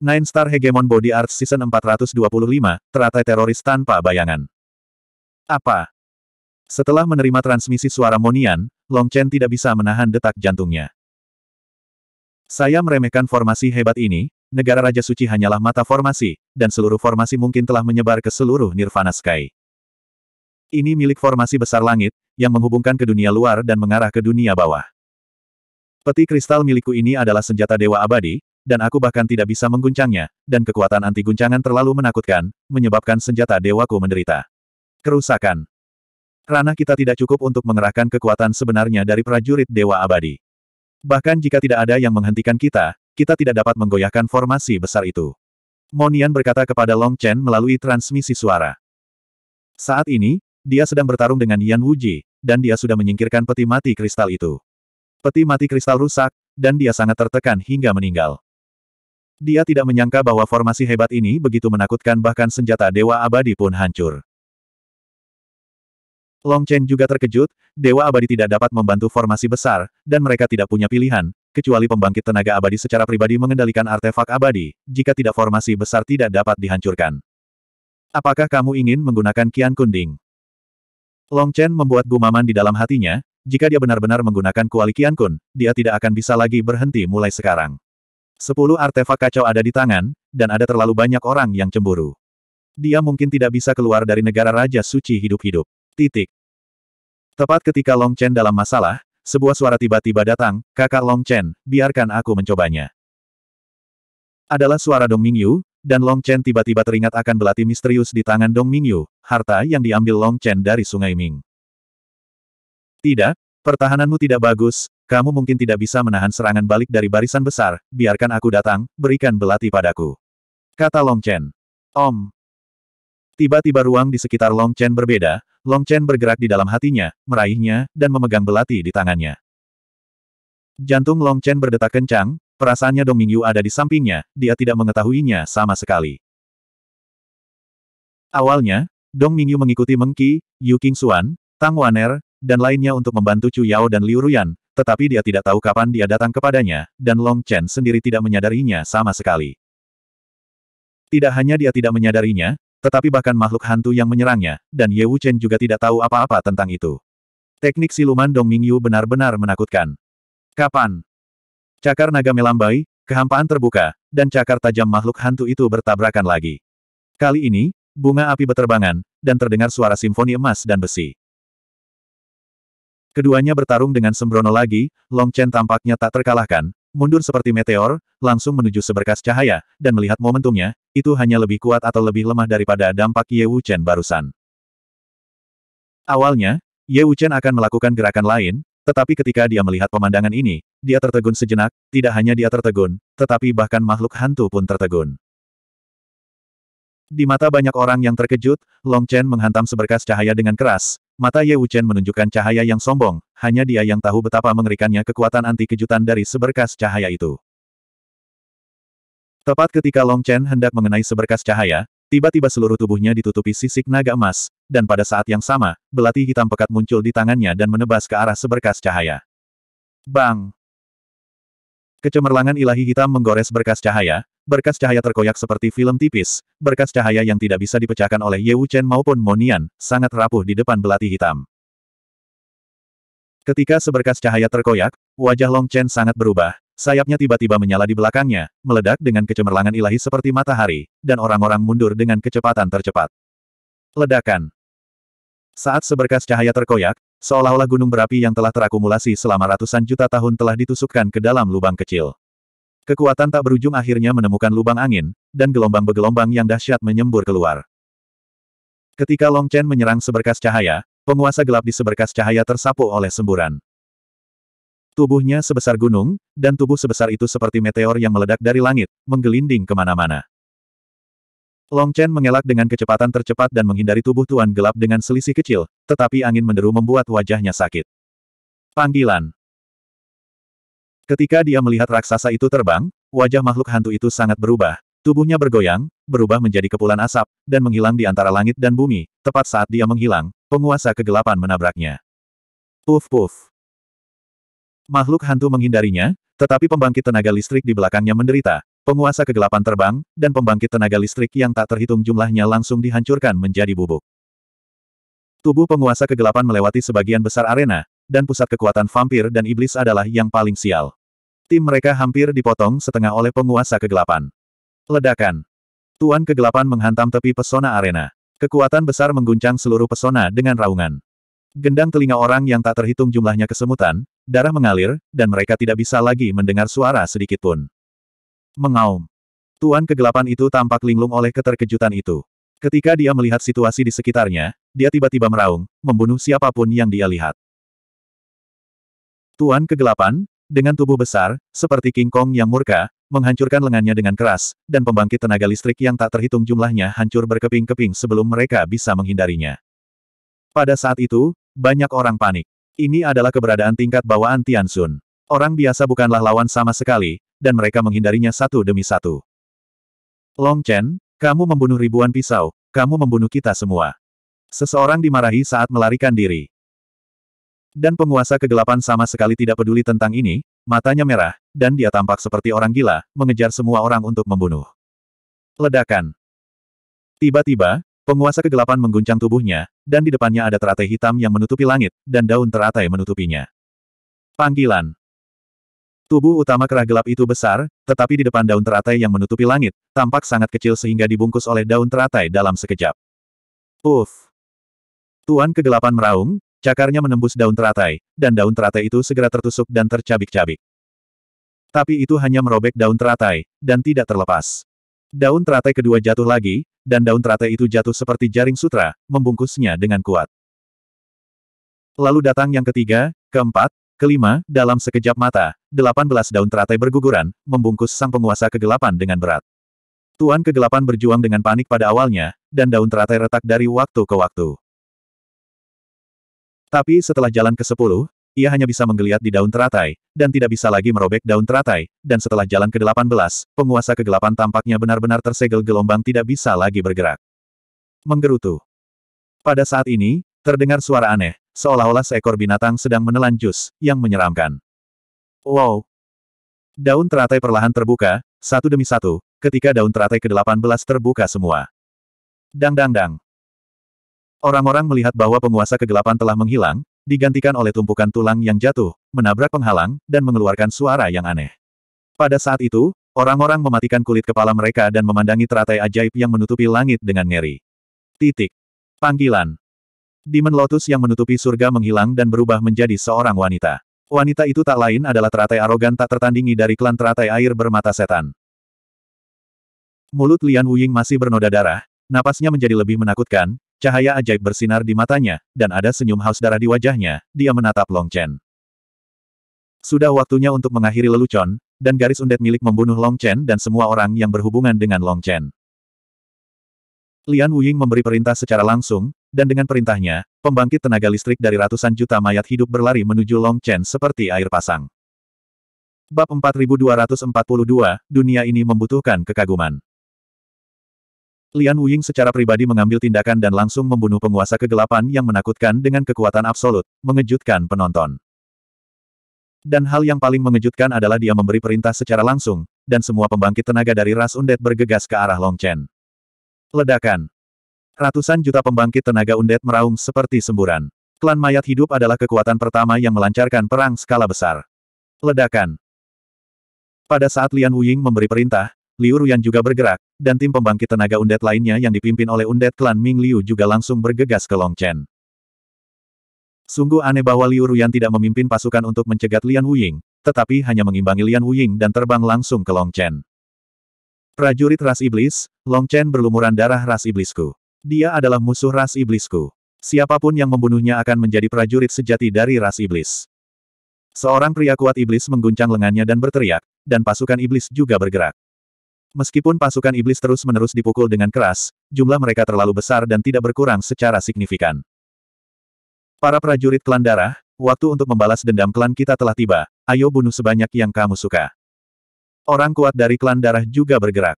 Nine Star Hegemon Body Arts Season 425, teratai teroris tanpa bayangan. Apa? Setelah menerima transmisi suara Monian, Long Chen tidak bisa menahan detak jantungnya. Saya meremehkan formasi hebat ini, negara Raja Suci hanyalah mata formasi, dan seluruh formasi mungkin telah menyebar ke seluruh Nirvana Sky. Ini milik formasi besar langit, yang menghubungkan ke dunia luar dan mengarah ke dunia bawah. Peti kristal milikku ini adalah senjata dewa abadi, dan aku bahkan tidak bisa mengguncangnya, dan kekuatan anti-guncangan terlalu menakutkan, menyebabkan senjata dewaku menderita. Kerusakan. Ranah kita tidak cukup untuk mengerahkan kekuatan sebenarnya dari prajurit Dewa Abadi. Bahkan jika tidak ada yang menghentikan kita, kita tidak dapat menggoyahkan formasi besar itu. Monian berkata kepada Long Chen melalui transmisi suara. Saat ini, dia sedang bertarung dengan Yan Wuji, dan dia sudah menyingkirkan peti mati kristal itu. Peti mati kristal rusak, dan dia sangat tertekan hingga meninggal. Dia tidak menyangka bahwa formasi hebat ini begitu menakutkan bahkan senjata Dewa Abadi pun hancur. Long Chen juga terkejut, Dewa Abadi tidak dapat membantu formasi besar, dan mereka tidak punya pilihan, kecuali pembangkit tenaga abadi secara pribadi mengendalikan artefak abadi, jika tidak formasi besar tidak dapat dihancurkan. Apakah kamu ingin menggunakan Kian Kunding? Long Chen membuat gumaman di dalam hatinya, jika dia benar-benar menggunakan kuali Kian Kun, dia tidak akan bisa lagi berhenti mulai sekarang. Sepuluh artefak kacau ada di tangan, dan ada terlalu banyak orang yang cemburu. Dia mungkin tidak bisa keluar dari negara Raja Suci hidup-hidup. Titik. Tepat ketika Long Chen dalam masalah, sebuah suara tiba-tiba datang, kakak Long Chen, biarkan aku mencobanya. Adalah suara Dong Mingyu, dan Long Chen tiba-tiba teringat akan belati misterius di tangan Dong Mingyu, harta yang diambil Long Chen dari Sungai Ming. Tidak, pertahananmu tidak bagus, kamu mungkin tidak bisa menahan serangan balik dari barisan besar, biarkan aku datang, berikan belati padaku. Kata Long Chen. Om. Tiba-tiba ruang di sekitar Long Chen berbeda, Long Chen bergerak di dalam hatinya, meraihnya, dan memegang belati di tangannya. Jantung Long Chen berdetak kencang, perasaannya Dong Mingyu ada di sampingnya, dia tidak mengetahuinya sama sekali. Awalnya, Dong Mingyu mengikuti Mengki, Yu Xuan, Tang Waner, dan lainnya untuk membantu Chu Yao dan Liu Ruyan, tetapi dia tidak tahu kapan dia datang kepadanya, dan Long Chen sendiri tidak menyadarinya sama sekali. Tidak hanya dia tidak menyadarinya, tetapi bahkan makhluk hantu yang menyerangnya, dan Ye Wu Chen juga tidak tahu apa-apa tentang itu. Teknik siluman Dong Mingyu benar-benar menakutkan. Kapan? Cakar naga melambai, kehampaan terbuka, dan cakar tajam makhluk hantu itu bertabrakan lagi. Kali ini, bunga api beterbangan, dan terdengar suara simfoni emas dan besi. Keduanya bertarung dengan sembrono lagi, Long Chen tampaknya tak terkalahkan, mundur seperti meteor, langsung menuju seberkas cahaya, dan melihat momentumnya, itu hanya lebih kuat atau lebih lemah daripada dampak Ye Wu Chen barusan. Awalnya, Ye Wu Chen akan melakukan gerakan lain, tetapi ketika dia melihat pemandangan ini, dia tertegun sejenak, tidak hanya dia tertegun, tetapi bahkan makhluk hantu pun tertegun. Di mata banyak orang yang terkejut, Long Chen menghantam seberkas cahaya dengan keras, Mata Ye Wuchen menunjukkan cahaya yang sombong, hanya dia yang tahu betapa mengerikannya kekuatan anti kejutan dari seberkas cahaya itu. Tepat ketika Long Chen hendak mengenai seberkas cahaya, tiba-tiba seluruh tubuhnya ditutupi sisik naga emas, dan pada saat yang sama, belati hitam pekat muncul di tangannya dan menebas ke arah seberkas cahaya. Bang! Kecemerlangan ilahi hitam menggores berkas cahaya, berkas cahaya terkoyak seperti film tipis, berkas cahaya yang tidak bisa dipecahkan oleh Ye Wuchen maupun Monian, sangat rapuh di depan belati hitam. Ketika seberkas cahaya terkoyak, wajah Long Chen sangat berubah, sayapnya tiba-tiba menyala di belakangnya, meledak dengan kecemerlangan ilahi seperti matahari, dan orang-orang mundur dengan kecepatan tercepat. Ledakan Saat seberkas cahaya terkoyak, seolah-olah gunung berapi yang telah terakumulasi selama ratusan juta tahun telah ditusukkan ke dalam lubang kecil. Kekuatan tak berujung akhirnya menemukan lubang angin, dan gelombang begelombang yang dahsyat menyembur keluar. Ketika Long Chen menyerang seberkas cahaya, penguasa gelap di seberkas cahaya tersapu oleh semburan. Tubuhnya sebesar gunung, dan tubuh sebesar itu seperti meteor yang meledak dari langit, menggelinding kemana-mana. Long Chen mengelak dengan kecepatan tercepat dan menghindari tubuh Tuan Gelap dengan selisih kecil, tetapi angin menderu membuat wajahnya sakit. Panggilan Ketika dia melihat raksasa itu terbang, wajah makhluk hantu itu sangat berubah. Tubuhnya bergoyang, berubah menjadi kepulan asap, dan menghilang di antara langit dan bumi. Tepat saat dia menghilang, penguasa kegelapan menabraknya. Puf puf. Makhluk hantu menghindarinya, tetapi pembangkit tenaga listrik di belakangnya menderita. Penguasa kegelapan terbang, dan pembangkit tenaga listrik yang tak terhitung jumlahnya langsung dihancurkan menjadi bubuk. Tubuh penguasa kegelapan melewati sebagian besar arena, dan pusat kekuatan vampir dan iblis adalah yang paling sial. Tim mereka hampir dipotong setengah oleh penguasa kegelapan. Ledakan. Tuan kegelapan menghantam tepi pesona arena. Kekuatan besar mengguncang seluruh pesona dengan raungan. Gendang telinga orang yang tak terhitung jumlahnya kesemutan, darah mengalir, dan mereka tidak bisa lagi mendengar suara sedikitpun. Mengaum. Tuan kegelapan itu tampak linglung oleh keterkejutan itu. Ketika dia melihat situasi di sekitarnya, dia tiba-tiba meraung, membunuh siapapun yang dia lihat. Tuan kegelapan, dengan tubuh besar, seperti King Kong yang murka, menghancurkan lengannya dengan keras, dan pembangkit tenaga listrik yang tak terhitung jumlahnya hancur berkeping-keping sebelum mereka bisa menghindarinya. Pada saat itu, banyak orang panik. Ini adalah keberadaan tingkat bawaan Tiansun. Orang biasa bukanlah lawan sama sekali, dan mereka menghindarinya satu demi satu. Long Chen, kamu membunuh ribuan pisau, kamu membunuh kita semua. Seseorang dimarahi saat melarikan diri. Dan penguasa kegelapan sama sekali tidak peduli tentang ini, matanya merah, dan dia tampak seperti orang gila, mengejar semua orang untuk membunuh. Ledakan. Tiba-tiba, penguasa kegelapan mengguncang tubuhnya, dan di depannya ada teratai hitam yang menutupi langit, dan daun teratai menutupinya. Panggilan. Tubuh utama kerah gelap itu besar, tetapi di depan daun teratai yang menutupi langit, tampak sangat kecil sehingga dibungkus oleh daun teratai dalam sekejap. Uff! Tuan kegelapan meraung, Cakarnya menembus daun teratai, dan daun teratai itu segera tertusuk dan tercabik-cabik. Tapi itu hanya merobek daun teratai, dan tidak terlepas. Daun teratai kedua jatuh lagi, dan daun teratai itu jatuh seperti jaring sutra, membungkusnya dengan kuat. Lalu datang yang ketiga, keempat, kelima, dalam sekejap mata, delapan belas daun teratai berguguran, membungkus sang penguasa kegelapan dengan berat. Tuan kegelapan berjuang dengan panik pada awalnya, dan daun teratai retak dari waktu ke waktu. Tapi setelah jalan ke-10, ia hanya bisa menggeliat di daun teratai, dan tidak bisa lagi merobek daun teratai, dan setelah jalan ke-18, penguasa kegelapan tampaknya benar-benar tersegel gelombang tidak bisa lagi bergerak. Menggerutu. Pada saat ini, terdengar suara aneh, seolah-olah seekor binatang sedang menelan jus, yang menyeramkan. Wow! Daun teratai perlahan terbuka, satu demi satu, ketika daun teratai ke-18 terbuka semua. Dang-dang-dang. Orang-orang melihat bahwa penguasa kegelapan telah menghilang, digantikan oleh tumpukan tulang yang jatuh, menabrak penghalang, dan mengeluarkan suara yang aneh. Pada saat itu, orang-orang mematikan kulit kepala mereka dan memandangi teratai ajaib yang menutupi langit dengan ngeri. Titik. Panggilan. Demon Lotus yang menutupi surga menghilang dan berubah menjadi seorang wanita. Wanita itu tak lain adalah teratai arogan tak tertandingi dari klan teratai air bermata setan. Mulut Lian Wuying masih bernoda darah, napasnya menjadi lebih menakutkan, Cahaya ajaib bersinar di matanya, dan ada senyum haus darah di wajahnya, dia menatap Long Chen. Sudah waktunya untuk mengakhiri lelucon, dan garis undet milik membunuh Long Chen dan semua orang yang berhubungan dengan Long Chen. Lian Wuying memberi perintah secara langsung, dan dengan perintahnya, pembangkit tenaga listrik dari ratusan juta mayat hidup berlari menuju Long Chen seperti air pasang. Bab 4242, dunia ini membutuhkan kekaguman. Lian Wuying secara pribadi mengambil tindakan dan langsung membunuh penguasa kegelapan yang menakutkan dengan kekuatan absolut, mengejutkan penonton. Dan hal yang paling mengejutkan adalah dia memberi perintah secara langsung, dan semua pembangkit tenaga dari ras undet bergegas ke arah Long Chen. Ledakan. Ratusan juta pembangkit tenaga undet meraung seperti semburan. Klan mayat hidup adalah kekuatan pertama yang melancarkan perang skala besar. Ledakan. Pada saat Lian Wuying memberi perintah, Liu Ruyan juga bergerak, dan tim pembangkit tenaga undet lainnya yang dipimpin oleh undet klan Ming Liu juga langsung bergegas ke Longchen. Sungguh aneh bahwa Liu Ruyan tidak memimpin pasukan untuk mencegat Lian Wuying, tetapi hanya mengimbangi Lian Wuying dan terbang langsung ke Longchen. Prajurit ras iblis, Longchen berlumuran darah ras iblisku. Dia adalah musuh ras iblisku. Siapapun yang membunuhnya akan menjadi prajurit sejati dari ras iblis. Seorang pria kuat iblis mengguncang lengannya dan berteriak, dan pasukan iblis juga bergerak. Meskipun pasukan iblis terus-menerus dipukul dengan keras, jumlah mereka terlalu besar dan tidak berkurang secara signifikan. Para prajurit klan darah, waktu untuk membalas dendam klan kita telah tiba, ayo bunuh sebanyak yang kamu suka. Orang kuat dari klan darah juga bergerak.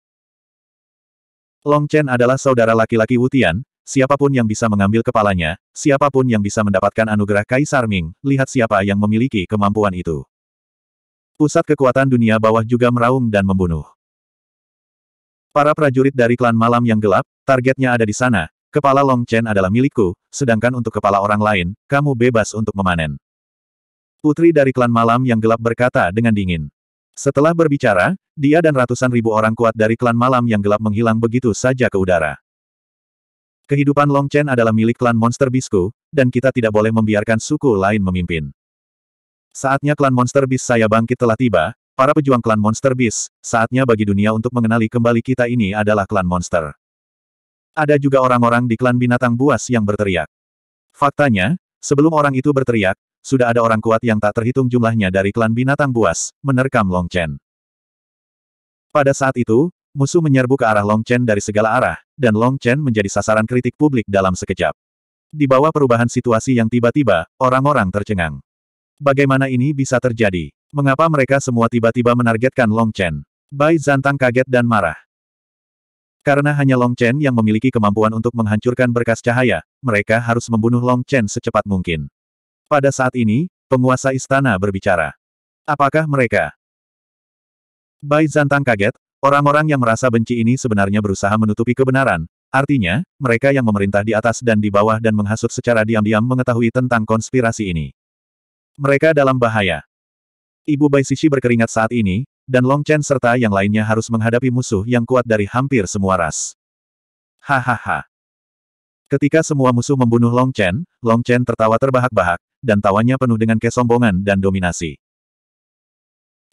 Long Chen adalah saudara laki-laki Wutian, siapapun yang bisa mengambil kepalanya, siapapun yang bisa mendapatkan anugerah Kaisar Ming, lihat siapa yang memiliki kemampuan itu. Pusat kekuatan dunia bawah juga meraung dan membunuh. Para prajurit dari klan malam yang gelap, targetnya ada di sana, kepala Long Chen adalah milikku, sedangkan untuk kepala orang lain, kamu bebas untuk memanen. Putri dari klan malam yang gelap berkata dengan dingin. Setelah berbicara, dia dan ratusan ribu orang kuat dari klan malam yang gelap menghilang begitu saja ke udara. Kehidupan Long Chen adalah milik klan monster bisku, dan kita tidak boleh membiarkan suku lain memimpin. Saatnya klan monster bis saya bangkit telah tiba, Para pejuang klan Monster Beast, saatnya bagi dunia untuk mengenali kembali kita ini adalah klan monster. Ada juga orang-orang di klan binatang buas yang berteriak. Faktanya, sebelum orang itu berteriak, sudah ada orang kuat yang tak terhitung jumlahnya dari klan binatang buas, menerkam Long Chen. Pada saat itu, musuh menyerbu ke arah Long Chen dari segala arah, dan Long Chen menjadi sasaran kritik publik dalam sekejap. Di bawah perubahan situasi yang tiba-tiba, orang-orang tercengang. Bagaimana ini bisa terjadi? Mengapa mereka semua tiba-tiba menargetkan Long Chen? Bai Zantang kaget dan marah. Karena hanya Long Chen yang memiliki kemampuan untuk menghancurkan berkas cahaya, mereka harus membunuh Long Chen secepat mungkin. Pada saat ini, penguasa istana berbicara. Apakah mereka? Bai Zantang kaget, orang-orang yang merasa benci ini sebenarnya berusaha menutupi kebenaran, artinya, mereka yang memerintah di atas dan di bawah dan menghasut secara diam-diam mengetahui tentang konspirasi ini. Mereka dalam bahaya. Ibu Bai Sishi berkeringat saat ini, dan Long Chen serta yang lainnya harus menghadapi musuh yang kuat dari hampir semua ras. Hahaha. Ketika semua musuh membunuh Long Chen, Long Chen tertawa terbahak-bahak, dan tawanya penuh dengan kesombongan dan dominasi.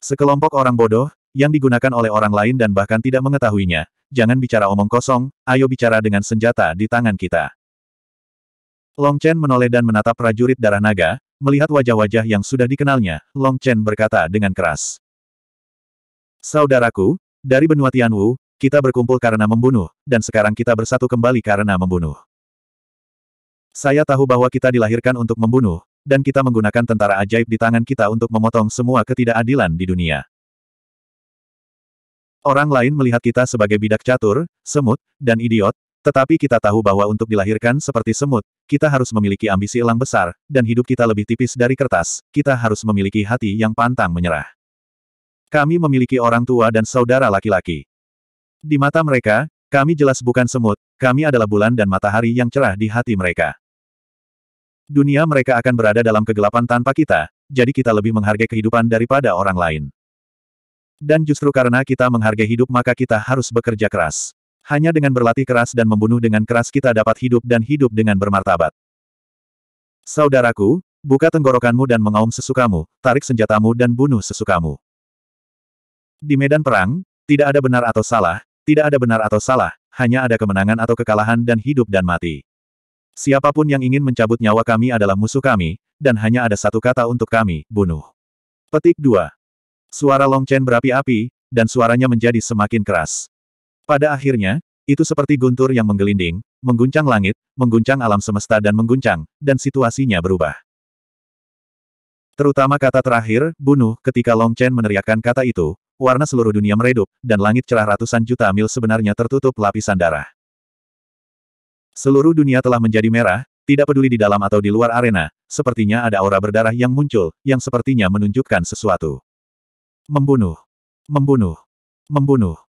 Sekelompok orang bodoh, yang digunakan oleh orang lain dan bahkan tidak mengetahuinya, jangan bicara omong kosong, ayo bicara dengan senjata di tangan kita. Long Chen menoleh dan menatap prajurit darah naga, Melihat wajah-wajah yang sudah dikenalnya, Long Chen berkata dengan keras. Saudaraku, dari benua Tianwu, kita berkumpul karena membunuh, dan sekarang kita bersatu kembali karena membunuh. Saya tahu bahwa kita dilahirkan untuk membunuh, dan kita menggunakan tentara ajaib di tangan kita untuk memotong semua ketidakadilan di dunia. Orang lain melihat kita sebagai bidak catur, semut, dan idiot, tetapi kita tahu bahwa untuk dilahirkan seperti semut, kita harus memiliki ambisi elang besar, dan hidup kita lebih tipis dari kertas, kita harus memiliki hati yang pantang menyerah. Kami memiliki orang tua dan saudara laki-laki. Di mata mereka, kami jelas bukan semut, kami adalah bulan dan matahari yang cerah di hati mereka. Dunia mereka akan berada dalam kegelapan tanpa kita, jadi kita lebih menghargai kehidupan daripada orang lain. Dan justru karena kita menghargai hidup maka kita harus bekerja keras. Hanya dengan berlatih keras dan membunuh dengan keras kita dapat hidup dan hidup dengan bermartabat. Saudaraku, buka tenggorokanmu dan mengaum sesukamu, tarik senjatamu dan bunuh sesukamu. Di medan perang, tidak ada benar atau salah, tidak ada benar atau salah, hanya ada kemenangan atau kekalahan dan hidup dan mati. Siapapun yang ingin mencabut nyawa kami adalah musuh kami, dan hanya ada satu kata untuk kami, bunuh. Petik 2. Suara Long berapi-api, dan suaranya menjadi semakin keras. Pada akhirnya, itu seperti guntur yang menggelinding, mengguncang langit, mengguncang alam semesta dan mengguncang, dan situasinya berubah. Terutama kata terakhir, bunuh, ketika Long Chen meneriakkan kata itu, warna seluruh dunia meredup, dan langit cerah ratusan juta mil sebenarnya tertutup lapisan darah. Seluruh dunia telah menjadi merah, tidak peduli di dalam atau di luar arena, sepertinya ada aura berdarah yang muncul, yang sepertinya menunjukkan sesuatu. Membunuh. Membunuh. Membunuh.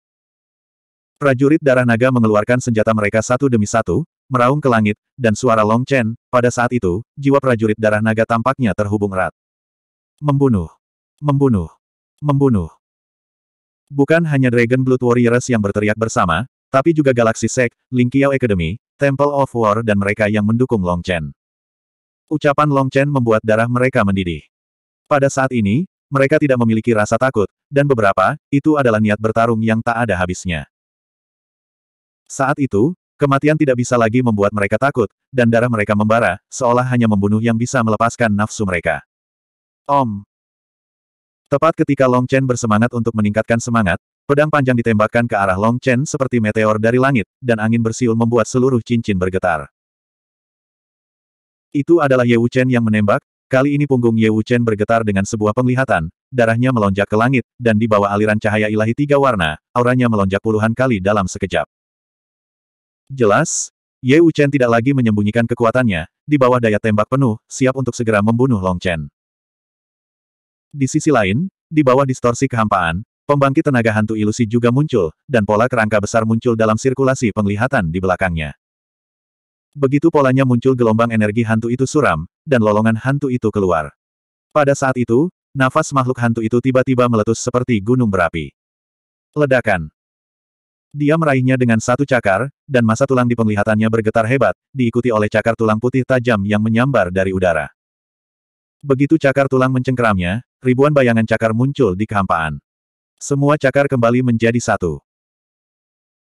Prajurit darah naga mengeluarkan senjata mereka satu demi satu, meraung ke langit, dan suara Long Chen, pada saat itu, jiwa prajurit darah naga tampaknya terhubung erat. Membunuh. Membunuh. Membunuh. Bukan hanya Dragon Blood Warriors yang berteriak bersama, tapi juga Galaxy Sect, Ling Qiao Academy, Temple of War dan mereka yang mendukung Long Chen. Ucapan Long Chen membuat darah mereka mendidih. Pada saat ini, mereka tidak memiliki rasa takut, dan beberapa, itu adalah niat bertarung yang tak ada habisnya. Saat itu, kematian tidak bisa lagi membuat mereka takut, dan darah mereka membara, seolah hanya membunuh yang bisa melepaskan nafsu mereka. Om. Tepat ketika Long Chen bersemangat untuk meningkatkan semangat, pedang panjang ditembakkan ke arah Long Chen seperti meteor dari langit, dan angin bersiul membuat seluruh cincin bergetar. Itu adalah Ye Wuchen yang menembak, kali ini punggung Ye Wuchen bergetar dengan sebuah penglihatan, darahnya melonjak ke langit, dan di bawah aliran cahaya ilahi tiga warna, auranya melonjak puluhan kali dalam sekejap. Jelas, Ye Wuchen tidak lagi menyembunyikan kekuatannya, di bawah daya tembak penuh, siap untuk segera membunuh Long Chen. Di sisi lain, di bawah distorsi kehampaan, pembangkit tenaga hantu ilusi juga muncul, dan pola kerangka besar muncul dalam sirkulasi penglihatan di belakangnya. Begitu polanya muncul gelombang energi hantu itu suram, dan lolongan hantu itu keluar. Pada saat itu, nafas makhluk hantu itu tiba-tiba meletus seperti gunung berapi. Ledakan. Dia meraihnya dengan satu cakar, dan masa tulang di penglihatannya bergetar hebat, diikuti oleh cakar tulang putih tajam yang menyambar dari udara. Begitu cakar tulang mencengkeramnya, ribuan bayangan cakar muncul di kehampaan. Semua cakar kembali menjadi satu.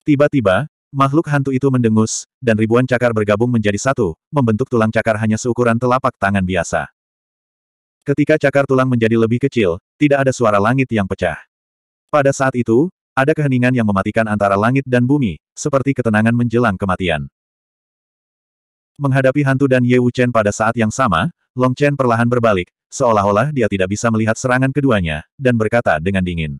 Tiba-tiba, makhluk hantu itu mendengus, dan ribuan cakar bergabung menjadi satu, membentuk tulang cakar hanya seukuran telapak tangan biasa. Ketika cakar tulang menjadi lebih kecil, tidak ada suara langit yang pecah. Pada saat itu, ada keheningan yang mematikan antara langit dan bumi, seperti ketenangan menjelang kematian. Menghadapi hantu dan Ye Wuchen pada saat yang sama, Long Chen perlahan berbalik, seolah-olah dia tidak bisa melihat serangan keduanya, dan berkata dengan dingin.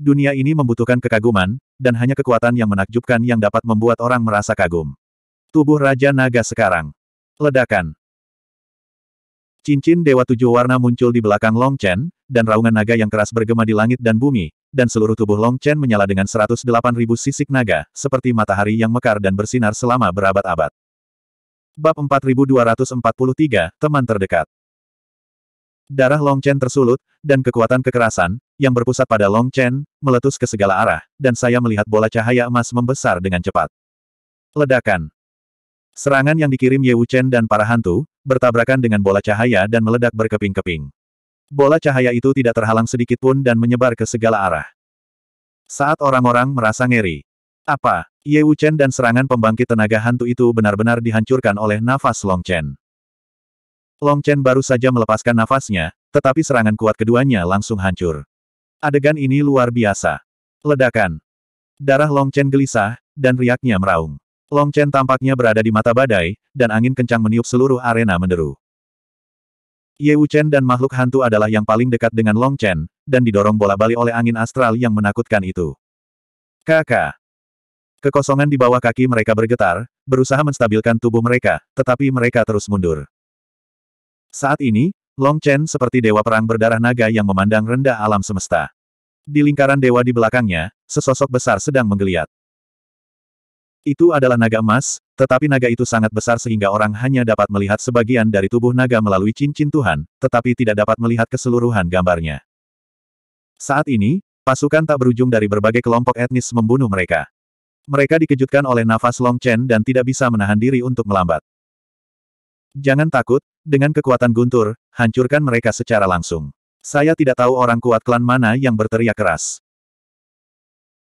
Dunia ini membutuhkan kekaguman, dan hanya kekuatan yang menakjubkan yang dapat membuat orang merasa kagum. Tubuh Raja Naga sekarang. Ledakan. Cincin Dewa Tujuh Warna muncul di belakang Long Chen, dan raungan naga yang keras bergema di langit dan bumi, dan seluruh tubuh Long Chen menyala dengan 108.000 sisik naga, seperti matahari yang mekar dan bersinar selama berabad-abad. Bab 4243, Teman Terdekat Darah Long Chen tersulut, dan kekuatan kekerasan, yang berpusat pada Long Chen, meletus ke segala arah, dan saya melihat bola cahaya emas membesar dengan cepat. Ledakan Serangan yang dikirim Ye Wu Chen dan para hantu, bertabrakan dengan bola cahaya dan meledak berkeping-keping. Bola cahaya itu tidak terhalang sedikit pun dan menyebar ke segala arah. Saat orang-orang merasa ngeri. Apa, Ye Wuchen dan serangan pembangkit tenaga hantu itu benar-benar dihancurkan oleh nafas Long Chen. Long Chen baru saja melepaskan nafasnya, tetapi serangan kuat keduanya langsung hancur. Adegan ini luar biasa. Ledakan. Darah Long Chen gelisah, dan riaknya meraung. Long Chen tampaknya berada di mata badai, dan angin kencang meniup seluruh arena menderu. Ye Wuchen dan makhluk hantu adalah yang paling dekat dengan Long Chen, dan didorong bola-balik oleh angin astral yang menakutkan itu. Kaka, Kekosongan di bawah kaki mereka bergetar, berusaha menstabilkan tubuh mereka, tetapi mereka terus mundur. Saat ini, Long Chen seperti dewa perang berdarah naga yang memandang rendah alam semesta. Di lingkaran dewa di belakangnya, sesosok besar sedang menggeliat. Itu adalah naga emas, tetapi naga itu sangat besar sehingga orang hanya dapat melihat sebagian dari tubuh naga melalui cincin Tuhan, tetapi tidak dapat melihat keseluruhan gambarnya. Saat ini, pasukan tak berujung dari berbagai kelompok etnis membunuh mereka. Mereka dikejutkan oleh nafas Long Chen dan tidak bisa menahan diri untuk melambat. Jangan takut, dengan kekuatan guntur, hancurkan mereka secara langsung. Saya tidak tahu orang kuat klan mana yang berteriak keras.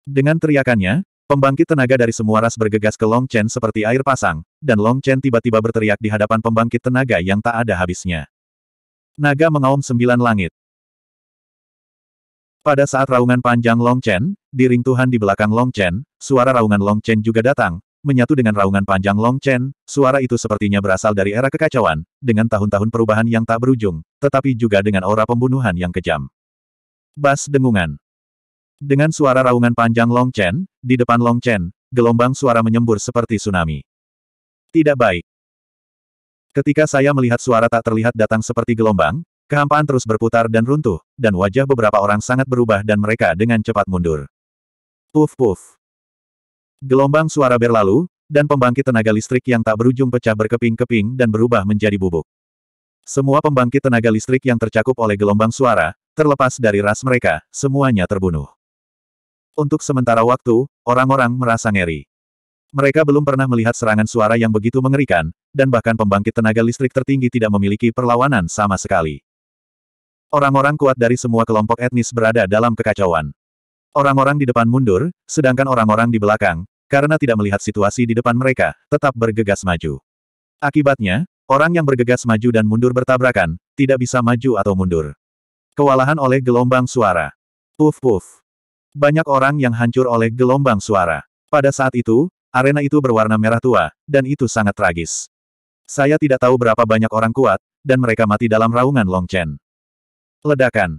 Dengan teriakannya, Pembangkit tenaga dari semua ras bergegas ke Long Chen seperti air pasang, dan Long Chen tiba-tiba berteriak di hadapan pembangkit tenaga yang tak ada habisnya. Naga mengaum sembilan langit. Pada saat raungan panjang Long Chen, di ring Tuhan di belakang Long Chen, suara raungan Long Chen juga datang, menyatu dengan raungan panjang Long Chen, suara itu sepertinya berasal dari era kekacauan, dengan tahun-tahun perubahan yang tak berujung, tetapi juga dengan aura pembunuhan yang kejam. Bas dengungan. Dengan suara raungan panjang Long Chen, di depan Long Chen, gelombang suara menyembur seperti tsunami. Tidak baik. Ketika saya melihat suara tak terlihat datang seperti gelombang, kehampaan terus berputar dan runtuh, dan wajah beberapa orang sangat berubah dan mereka dengan cepat mundur. Puf puf. Gelombang suara berlalu, dan pembangkit tenaga listrik yang tak berujung pecah berkeping-keping dan berubah menjadi bubuk. Semua pembangkit tenaga listrik yang tercakup oleh gelombang suara, terlepas dari ras mereka, semuanya terbunuh. Untuk sementara waktu, orang-orang merasa ngeri. Mereka belum pernah melihat serangan suara yang begitu mengerikan, dan bahkan pembangkit tenaga listrik tertinggi tidak memiliki perlawanan sama sekali. Orang-orang kuat dari semua kelompok etnis berada dalam kekacauan. Orang-orang di depan mundur, sedangkan orang-orang di belakang, karena tidak melihat situasi di depan mereka, tetap bergegas maju. Akibatnya, orang yang bergegas maju dan mundur bertabrakan, tidak bisa maju atau mundur. Kewalahan oleh gelombang suara. Puf-puf. Banyak orang yang hancur oleh gelombang suara. Pada saat itu, arena itu berwarna merah tua, dan itu sangat tragis. Saya tidak tahu berapa banyak orang kuat, dan mereka mati dalam raungan Long Chen. Ledakan.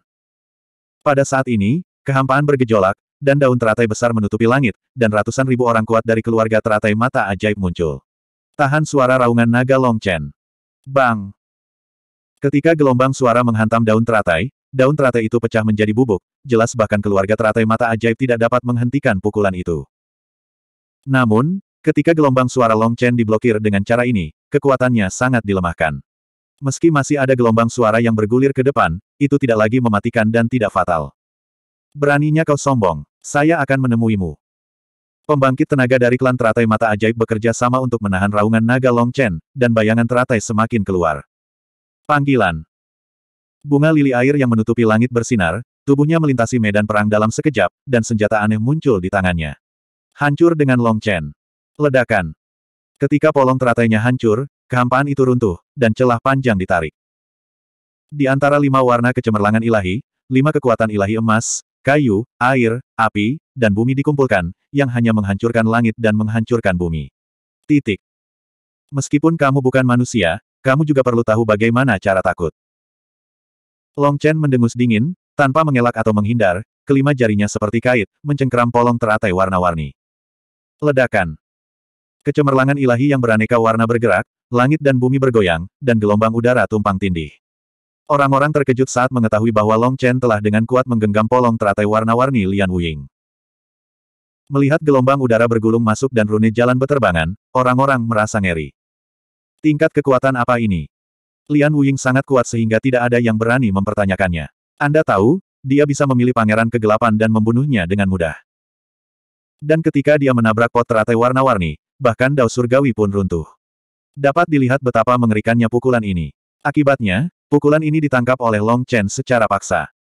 Pada saat ini, kehampaan bergejolak, dan daun teratai besar menutupi langit, dan ratusan ribu orang kuat dari keluarga teratai mata ajaib muncul. Tahan suara raungan naga Long Chen. Bang! Ketika gelombang suara menghantam daun teratai, Daun teratai itu pecah menjadi bubuk, jelas bahkan keluarga teratai mata ajaib tidak dapat menghentikan pukulan itu. Namun, ketika gelombang suara Long Chen diblokir dengan cara ini, kekuatannya sangat dilemahkan. Meski masih ada gelombang suara yang bergulir ke depan, itu tidak lagi mematikan dan tidak fatal. Beraninya kau sombong, saya akan menemuimu. Pembangkit tenaga dari klan teratai mata ajaib bekerja sama untuk menahan raungan naga Long Chen, dan bayangan teratai semakin keluar. Panggilan, Bunga lili air yang menutupi langit bersinar, tubuhnya melintasi medan perang dalam sekejap, dan senjata aneh muncul di tangannya. Hancur dengan Long Chen. Ledakan. Ketika polong teratainya hancur, kehampaan itu runtuh, dan celah panjang ditarik. Di antara lima warna kecemerlangan ilahi, lima kekuatan ilahi emas, kayu, air, api, dan bumi dikumpulkan, yang hanya menghancurkan langit dan menghancurkan bumi. Titik. Meskipun kamu bukan manusia, kamu juga perlu tahu bagaimana cara takut. Long Chen mendengus dingin, tanpa mengelak atau menghindar, kelima jarinya seperti kait, mencengkeram polong teratai warna-warni. Ledakan. Kecemerlangan ilahi yang beraneka warna bergerak, langit dan bumi bergoyang, dan gelombang udara tumpang tindih. Orang-orang terkejut saat mengetahui bahwa Long Chen telah dengan kuat menggenggam polong teratai warna-warni Lian Wuying. Melihat gelombang udara bergulung masuk dan rune jalan beterbangan, orang-orang merasa ngeri. Tingkat kekuatan apa ini? Lian Wuying sangat kuat sehingga tidak ada yang berani mempertanyakannya. Anda tahu, dia bisa memilih pangeran kegelapan dan membunuhnya dengan mudah. Dan ketika dia menabrak pot teratai warna-warni, bahkan daun surgawi pun runtuh. Dapat dilihat betapa mengerikannya pukulan ini. Akibatnya, pukulan ini ditangkap oleh Long Chen secara paksa.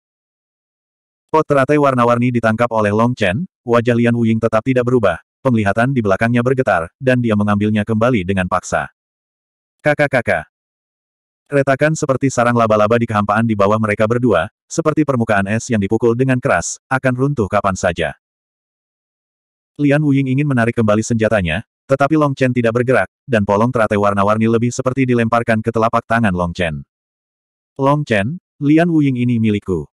Pot teratai warna-warni ditangkap oleh Long Chen, wajah Lian Wuying tetap tidak berubah, penglihatan di belakangnya bergetar, dan dia mengambilnya kembali dengan paksa. Kakak-kakak, Retakan seperti sarang laba-laba di kehampaan di bawah mereka berdua, seperti permukaan es yang dipukul dengan keras, akan runtuh kapan saja. Lian Wuying ingin menarik kembali senjatanya, tetapi Long Chen tidak bergerak, dan polong teratai warna-warni lebih seperti dilemparkan ke telapak tangan Long Chen. Long Chen, Lian Wuying ini milikku.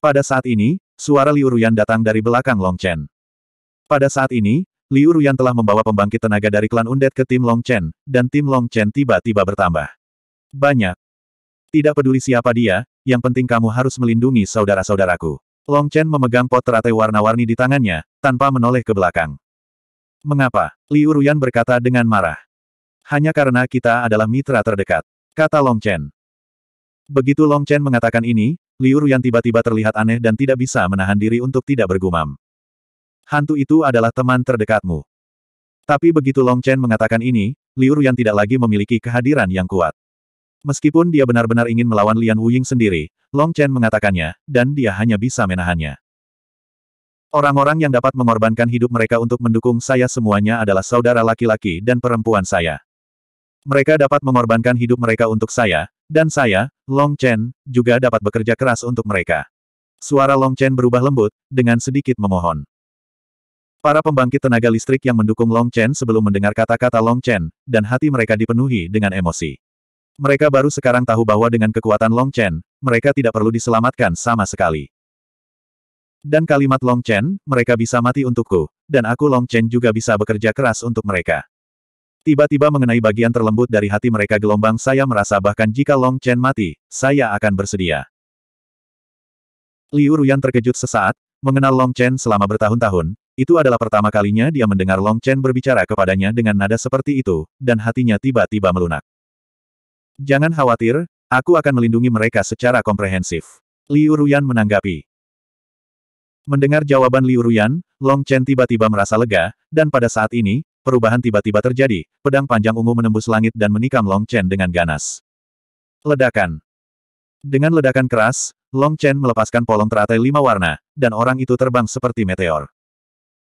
Pada saat ini, suara Liu Ruyan datang dari belakang Long Chen. Pada saat ini, Liu Ruyan telah membawa pembangkit tenaga dari klan Undet ke tim Long Chen, dan tim Long Chen tiba-tiba bertambah. Banyak. Tidak peduli siapa dia, yang penting kamu harus melindungi saudara-saudaraku. Long Chen memegang pot teratai warna-warni di tangannya, tanpa menoleh ke belakang. Mengapa? Liu Ruyan berkata dengan marah. Hanya karena kita adalah mitra terdekat, kata Long Chen. Begitu Long Chen mengatakan ini, Liu Ruyan tiba-tiba terlihat aneh dan tidak bisa menahan diri untuk tidak bergumam. Hantu itu adalah teman terdekatmu. Tapi begitu Long Chen mengatakan ini, Liu Ruyan tidak lagi memiliki kehadiran yang kuat. Meskipun dia benar-benar ingin melawan Lian Wuying sendiri, Long Chen mengatakannya, dan dia hanya bisa menahannya. Orang-orang yang dapat mengorbankan hidup mereka untuk mendukung saya semuanya adalah saudara laki-laki dan perempuan saya. Mereka dapat mengorbankan hidup mereka untuk saya, dan saya, Long Chen, juga dapat bekerja keras untuk mereka. Suara Long Chen berubah lembut, dengan sedikit memohon. Para pembangkit tenaga listrik yang mendukung Long Chen sebelum mendengar kata-kata Long Chen, dan hati mereka dipenuhi dengan emosi. Mereka baru sekarang tahu bahwa dengan kekuatan Long Chen, mereka tidak perlu diselamatkan sama sekali. Dan kalimat Long Chen, mereka bisa mati untukku, dan aku Long Chen juga bisa bekerja keras untuk mereka. Tiba-tiba mengenai bagian terlembut dari hati mereka gelombang saya merasa bahkan jika Long Chen mati, saya akan bersedia. Liu Ruyan terkejut sesaat, mengenal Long Chen selama bertahun-tahun, itu adalah pertama kalinya dia mendengar Long Chen berbicara kepadanya dengan nada seperti itu, dan hatinya tiba-tiba melunak. Jangan khawatir, aku akan melindungi mereka secara komprehensif. Liu Ruyan menanggapi. Mendengar jawaban Liu Ruyan, Long Chen tiba-tiba merasa lega, dan pada saat ini, perubahan tiba-tiba terjadi, pedang panjang ungu menembus langit dan menikam Long Chen dengan ganas. Ledakan. Dengan ledakan keras, Long Chen melepaskan polong teratai lima warna, dan orang itu terbang seperti meteor.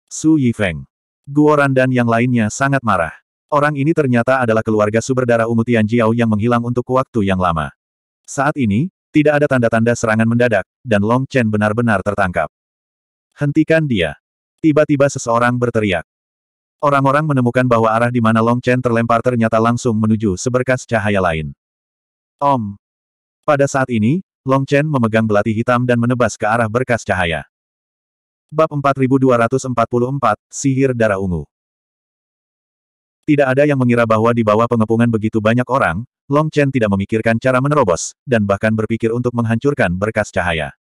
Su Yifeng. Guoran dan yang lainnya sangat marah. Orang ini ternyata adalah keluarga sumber darah Ungu Tianjiao yang menghilang untuk waktu yang lama. Saat ini, tidak ada tanda-tanda serangan mendadak, dan Long Chen benar-benar tertangkap. Hentikan dia. Tiba-tiba seseorang berteriak. Orang-orang menemukan bahwa arah di mana Long Chen terlempar ternyata langsung menuju seberkas cahaya lain. Om. Pada saat ini, Long Chen memegang belati hitam dan menebas ke arah berkas cahaya. Bab 4244, Sihir Darah Ungu tidak ada yang mengira bahwa di bawah pengepungan begitu banyak orang, Long Chen tidak memikirkan cara menerobos, dan bahkan berpikir untuk menghancurkan berkas cahaya.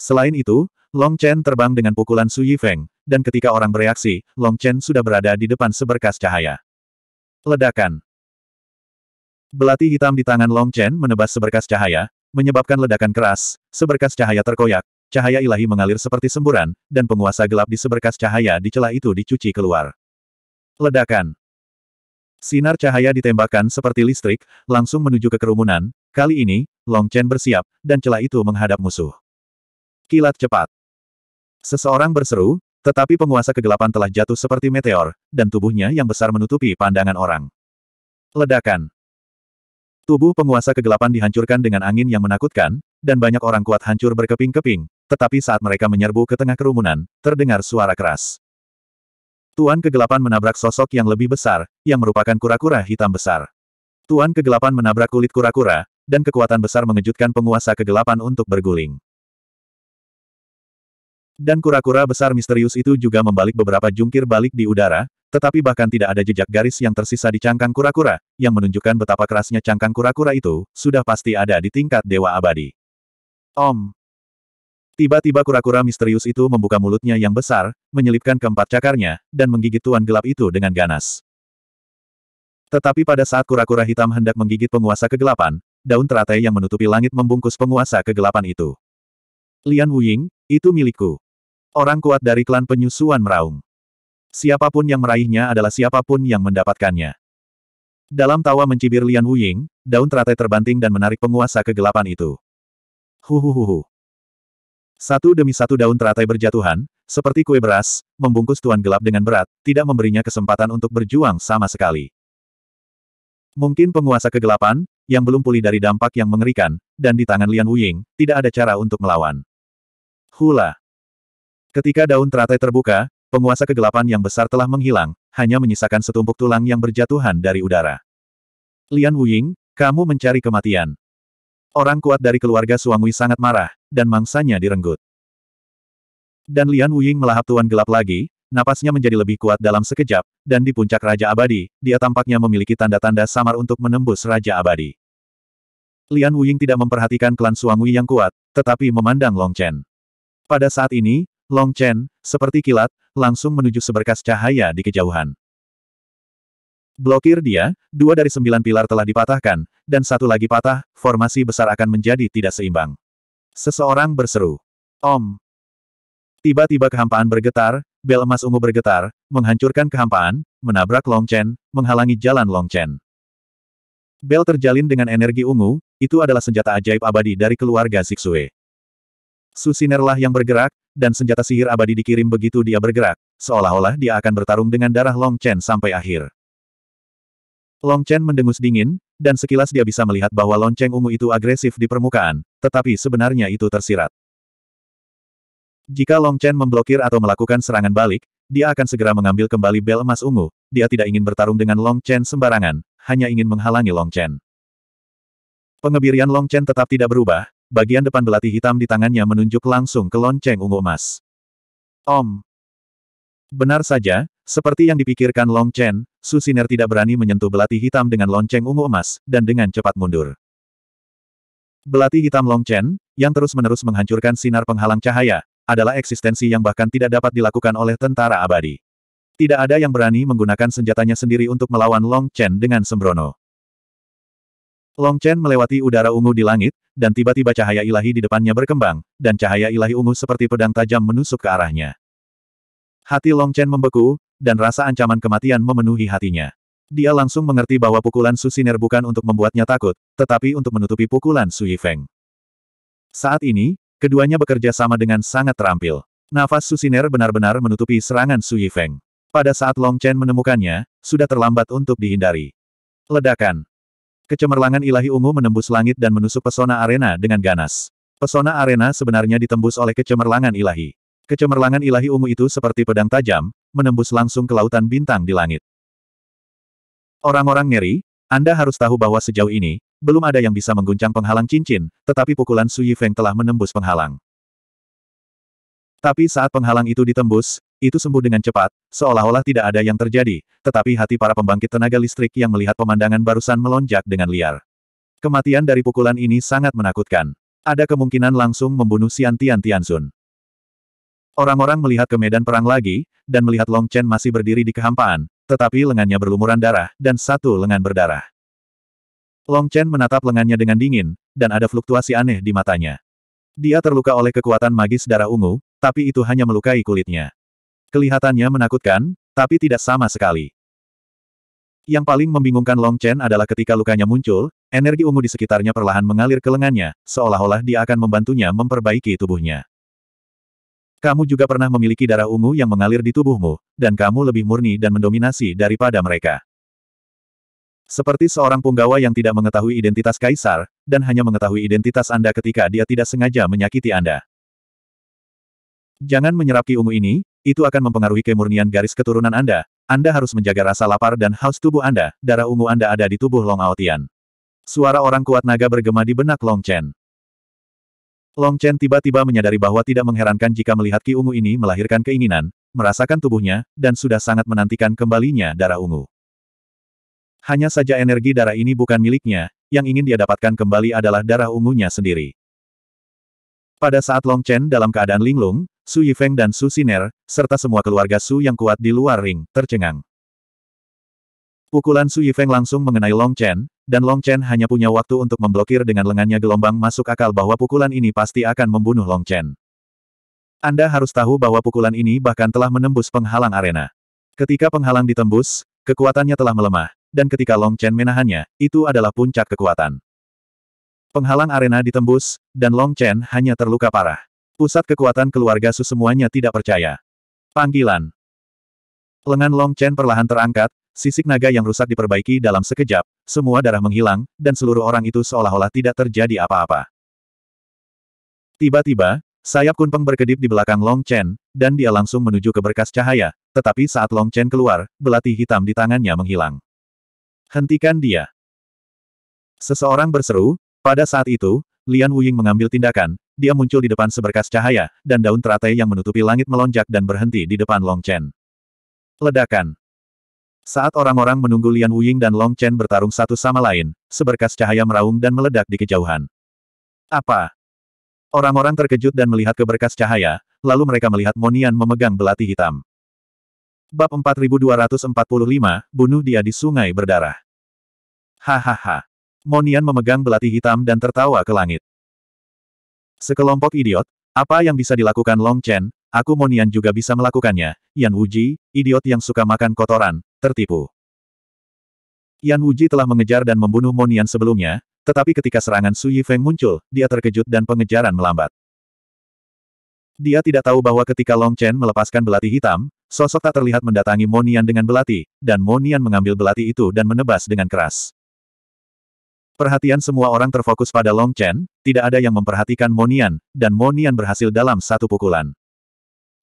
Selain itu, Long Chen terbang dengan pukulan Su Yifeng, dan ketika orang bereaksi, Long Chen sudah berada di depan seberkas cahaya. Ledakan Belati hitam di tangan Long Chen menebas seberkas cahaya, menyebabkan ledakan keras, seberkas cahaya terkoyak, cahaya ilahi mengalir seperti semburan, dan penguasa gelap di seberkas cahaya di celah itu dicuci keluar. Ledakan. Sinar cahaya ditembakkan seperti listrik, langsung menuju ke kerumunan, kali ini, Long Chen bersiap, dan celah itu menghadap musuh. Kilat cepat. Seseorang berseru, tetapi penguasa kegelapan telah jatuh seperti meteor, dan tubuhnya yang besar menutupi pandangan orang. Ledakan. Tubuh penguasa kegelapan dihancurkan dengan angin yang menakutkan, dan banyak orang kuat hancur berkeping-keping, tetapi saat mereka menyerbu ke tengah kerumunan, terdengar suara keras. Tuan kegelapan menabrak sosok yang lebih besar, yang merupakan kura-kura hitam besar. Tuan kegelapan menabrak kulit kura-kura, dan kekuatan besar mengejutkan penguasa kegelapan untuk berguling. Dan kura-kura besar misterius itu juga membalik beberapa jungkir balik di udara, tetapi bahkan tidak ada jejak garis yang tersisa di cangkang kura-kura, yang menunjukkan betapa kerasnya cangkang kura-kura itu, sudah pasti ada di tingkat dewa abadi. Om, Tiba-tiba kura-kura misterius itu membuka mulutnya yang besar, menyelipkan keempat cakarnya, dan menggigit tuan gelap itu dengan ganas. Tetapi pada saat kura-kura hitam hendak menggigit penguasa kegelapan, daun teratai yang menutupi langit membungkus penguasa kegelapan itu. Lian Wuying, itu milikku. Orang kuat dari klan penyusuan meraung. Siapapun yang meraihnya adalah siapapun yang mendapatkannya. Dalam tawa mencibir Lian Wuying, daun teratai terbanting dan menarik penguasa kegelapan itu. Huhuhuhu. Satu demi satu daun teratai berjatuhan, seperti kue beras, membungkus Tuan Gelap dengan berat, tidak memberinya kesempatan untuk berjuang sama sekali. Mungkin penguasa kegelapan, yang belum pulih dari dampak yang mengerikan, dan di tangan Lian Wuying, tidak ada cara untuk melawan. Hula. Ketika daun teratai terbuka, penguasa kegelapan yang besar telah menghilang, hanya menyisakan setumpuk tulang yang berjatuhan dari udara. Lian Wuying, kamu mencari kematian. Orang kuat dari keluarga Suangui sangat marah, dan mangsanya direnggut. Dan Lian Wuying melahap tuan gelap lagi, napasnya menjadi lebih kuat dalam sekejap, dan di puncak Raja Abadi, dia tampaknya memiliki tanda-tanda samar untuk menembus Raja Abadi. Lian Wuying tidak memperhatikan klan Suangui yang kuat, tetapi memandang Long Chen. Pada saat ini, Long Chen, seperti kilat, langsung menuju seberkas cahaya di kejauhan. Blokir dia, dua dari sembilan pilar telah dipatahkan, dan satu lagi patah, formasi besar akan menjadi tidak seimbang. Seseorang berseru. Om. Tiba-tiba kehampaan bergetar, bel emas ungu bergetar, menghancurkan kehampaan, menabrak Long Chen, menghalangi jalan Long Chen. Bel terjalin dengan energi ungu, itu adalah senjata ajaib abadi dari keluarga Siksue. Susinerlah yang bergerak, dan senjata sihir abadi dikirim begitu dia bergerak, seolah-olah dia akan bertarung dengan darah Long Chen sampai akhir. Long Chen mendengus dingin, dan sekilas dia bisa melihat bahwa lonceng ungu itu agresif di permukaan, tetapi sebenarnya itu tersirat. Jika Long Chen memblokir atau melakukan serangan balik, dia akan segera mengambil kembali bel emas ungu, dia tidak ingin bertarung dengan Long Chen sembarangan, hanya ingin menghalangi Long Chen. Pengebirian Long Chen tetap tidak berubah, bagian depan belati hitam di tangannya menunjuk langsung ke lonceng ungu emas. Om! Benar saja, seperti yang dipikirkan Long Chen, Su Siner tidak berani menyentuh belati hitam dengan lonceng ungu emas, dan dengan cepat mundur. Belati hitam Long Chen, yang terus-menerus menghancurkan sinar penghalang cahaya, adalah eksistensi yang bahkan tidak dapat dilakukan oleh tentara abadi. Tidak ada yang berani menggunakan senjatanya sendiri untuk melawan Long Chen dengan sembrono. Long Chen melewati udara ungu di langit, dan tiba-tiba cahaya ilahi di depannya berkembang, dan cahaya ilahi ungu seperti pedang tajam menusuk ke arahnya. Hati Long Chen membeku, dan rasa ancaman kematian memenuhi hatinya. Dia langsung mengerti bahwa pukulan Susiner bukan untuk membuatnya takut, tetapi untuk menutupi pukulan Su Yifeng. Saat ini, keduanya bekerja sama dengan sangat terampil. Nafas Susiner benar-benar menutupi serangan Su Yifeng. Pada saat Long Chen menemukannya, sudah terlambat untuk dihindari. Ledakan. Kecemerlangan ilahi ungu menembus langit dan menusuk pesona arena dengan ganas. Pesona arena sebenarnya ditembus oleh kecemerlangan ilahi. Kecemerlangan ilahi ungu itu seperti pedang tajam, menembus langsung ke lautan bintang di langit. Orang-orang ngeri, Anda harus tahu bahwa sejauh ini, belum ada yang bisa mengguncang penghalang cincin, tetapi pukulan Su Yifeng telah menembus penghalang. Tapi saat penghalang itu ditembus, itu sembuh dengan cepat, seolah-olah tidak ada yang terjadi, tetapi hati para pembangkit tenaga listrik yang melihat pemandangan barusan melonjak dengan liar. Kematian dari pukulan ini sangat menakutkan. Ada kemungkinan langsung membunuh Xian Tian Tianzun. Orang-orang melihat ke medan perang lagi, dan melihat Long Chen masih berdiri di kehampaan, tetapi lengannya berlumuran darah, dan satu lengan berdarah. Long Chen menatap lengannya dengan dingin, dan ada fluktuasi aneh di matanya. Dia terluka oleh kekuatan magis darah ungu, tapi itu hanya melukai kulitnya. Kelihatannya menakutkan, tapi tidak sama sekali. Yang paling membingungkan Long Chen adalah ketika lukanya muncul, energi ungu di sekitarnya perlahan mengalir ke lengannya, seolah-olah dia akan membantunya memperbaiki tubuhnya. Kamu juga pernah memiliki darah ungu yang mengalir di tubuhmu, dan kamu lebih murni dan mendominasi daripada mereka. Seperti seorang punggawa yang tidak mengetahui identitas kaisar, dan hanya mengetahui identitas Anda ketika dia tidak sengaja menyakiti Anda. Jangan menyerap ungu ini, itu akan mempengaruhi kemurnian garis keturunan Anda. Anda harus menjaga rasa lapar dan haus tubuh Anda, darah ungu Anda ada di tubuh Long Aotian. Suara orang kuat naga bergema di benak Long Chen. Long Chen tiba-tiba menyadari bahwa tidak mengherankan jika melihat Ki Ungu ini melahirkan keinginan, merasakan tubuhnya, dan sudah sangat menantikan kembalinya darah ungu. Hanya saja energi darah ini bukan miliknya, yang ingin dia dapatkan kembali adalah darah ungunya sendiri. Pada saat Long Chen dalam keadaan linglung, Su Yifeng dan Su Siner, serta semua keluarga Su yang kuat di luar ring, tercengang. Pukulan Su Yifeng langsung mengenai Long Chen, dan Long Chen hanya punya waktu untuk memblokir dengan lengannya gelombang masuk akal bahwa pukulan ini pasti akan membunuh Long Chen. Anda harus tahu bahwa pukulan ini bahkan telah menembus penghalang arena. Ketika penghalang ditembus, kekuatannya telah melemah, dan ketika Long Chen menahannya, itu adalah puncak kekuatan. Penghalang arena ditembus, dan Long Chen hanya terluka parah. Pusat kekuatan keluarga Su semuanya tidak percaya. Panggilan. Lengan Long Chen perlahan terangkat, sisik naga yang rusak diperbaiki dalam sekejap, semua darah menghilang, dan seluruh orang itu seolah-olah tidak terjadi apa-apa. Tiba-tiba, sayap Kunpeng berkedip di belakang Long Chen, dan dia langsung menuju ke berkas cahaya, tetapi saat Long Chen keluar, belati hitam di tangannya menghilang. Hentikan dia. Seseorang berseru, pada saat itu, Lian Wuying mengambil tindakan, dia muncul di depan seberkas cahaya, dan daun teratai yang menutupi langit melonjak dan berhenti di depan Long Chen. Ledakan. Saat orang-orang menunggu Lian Wuying dan Long Chen bertarung satu sama lain, seberkas cahaya meraung dan meledak di kejauhan. Apa? Orang-orang terkejut dan melihat ke berkas cahaya, lalu mereka melihat Monian memegang belati hitam. Bab 4245, bunuh dia di sungai berdarah. Hahaha. Monian memegang belati hitam dan tertawa ke langit. Sekelompok idiot, apa yang bisa dilakukan Long Chen, Aku Monian juga bisa melakukannya, Yan Wuji, idiot yang suka makan kotoran, tertipu. Yan Wuji telah mengejar dan membunuh Monian sebelumnya, tetapi ketika serangan Su Yifeng muncul, dia terkejut dan pengejaran melambat. Dia tidak tahu bahwa ketika Long Chen melepaskan belati hitam, sosok tak terlihat mendatangi Monian dengan belati, dan Monian mengambil belati itu dan menebas dengan keras. Perhatian semua orang terfokus pada Long Chen, tidak ada yang memperhatikan Monian, dan Monian berhasil dalam satu pukulan.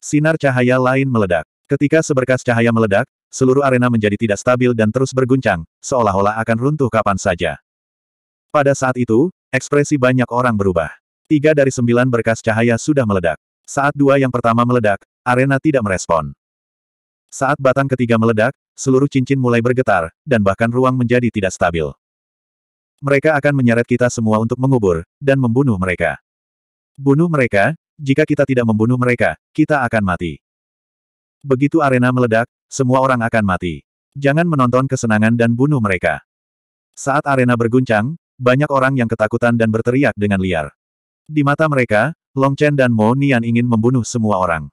Sinar cahaya lain meledak. Ketika seberkas cahaya meledak, seluruh arena menjadi tidak stabil dan terus berguncang, seolah-olah akan runtuh kapan saja. Pada saat itu, ekspresi banyak orang berubah. Tiga dari sembilan berkas cahaya sudah meledak. Saat dua yang pertama meledak, arena tidak merespon. Saat batang ketiga meledak, seluruh cincin mulai bergetar, dan bahkan ruang menjadi tidak stabil. Mereka akan menyeret kita semua untuk mengubur, dan membunuh mereka. Bunuh mereka, jika kita tidak membunuh mereka, kita akan mati. Begitu arena meledak, semua orang akan mati. Jangan menonton kesenangan dan bunuh mereka. Saat arena berguncang, banyak orang yang ketakutan dan berteriak dengan liar. Di mata mereka, Long Chen dan Mo Nian ingin membunuh semua orang.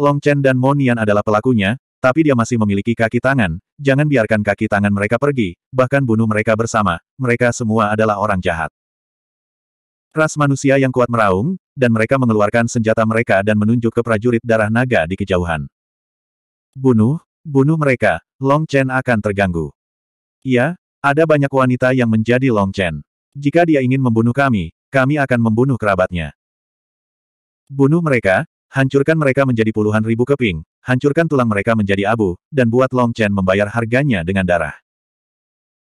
Long Chen dan Mo Nian adalah pelakunya, tapi dia masih memiliki kaki tangan, jangan biarkan kaki tangan mereka pergi, bahkan bunuh mereka bersama, mereka semua adalah orang jahat. Ras manusia yang kuat meraung, dan mereka mengeluarkan senjata mereka dan menunjuk ke prajurit darah naga di kejauhan. Bunuh, bunuh mereka, Long Chen akan terganggu. Iya, ada banyak wanita yang menjadi Long Chen. Jika dia ingin membunuh kami, kami akan membunuh kerabatnya. Bunuh mereka, hancurkan mereka menjadi puluhan ribu keping, hancurkan tulang mereka menjadi abu, dan buat Long Chen membayar harganya dengan darah.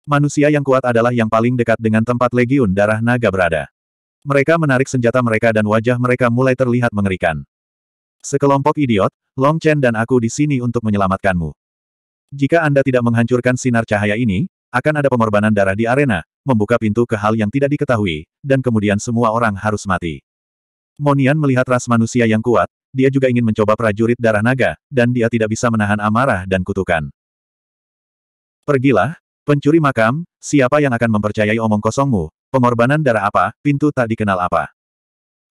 Manusia yang kuat adalah yang paling dekat dengan tempat legiun darah naga berada. Mereka menarik senjata mereka dan wajah mereka mulai terlihat mengerikan. Sekelompok idiot, Long Chen dan aku di sini untuk menyelamatkanmu. Jika Anda tidak menghancurkan sinar cahaya ini, akan ada pengorbanan darah di arena, membuka pintu ke hal yang tidak diketahui, dan kemudian semua orang harus mati. Monian melihat ras manusia yang kuat, dia juga ingin mencoba prajurit darah naga, dan dia tidak bisa menahan amarah dan kutukan. Pergilah, pencuri makam, siapa yang akan mempercayai omong kosongmu, Pengorbanan darah apa, pintu tak dikenal apa.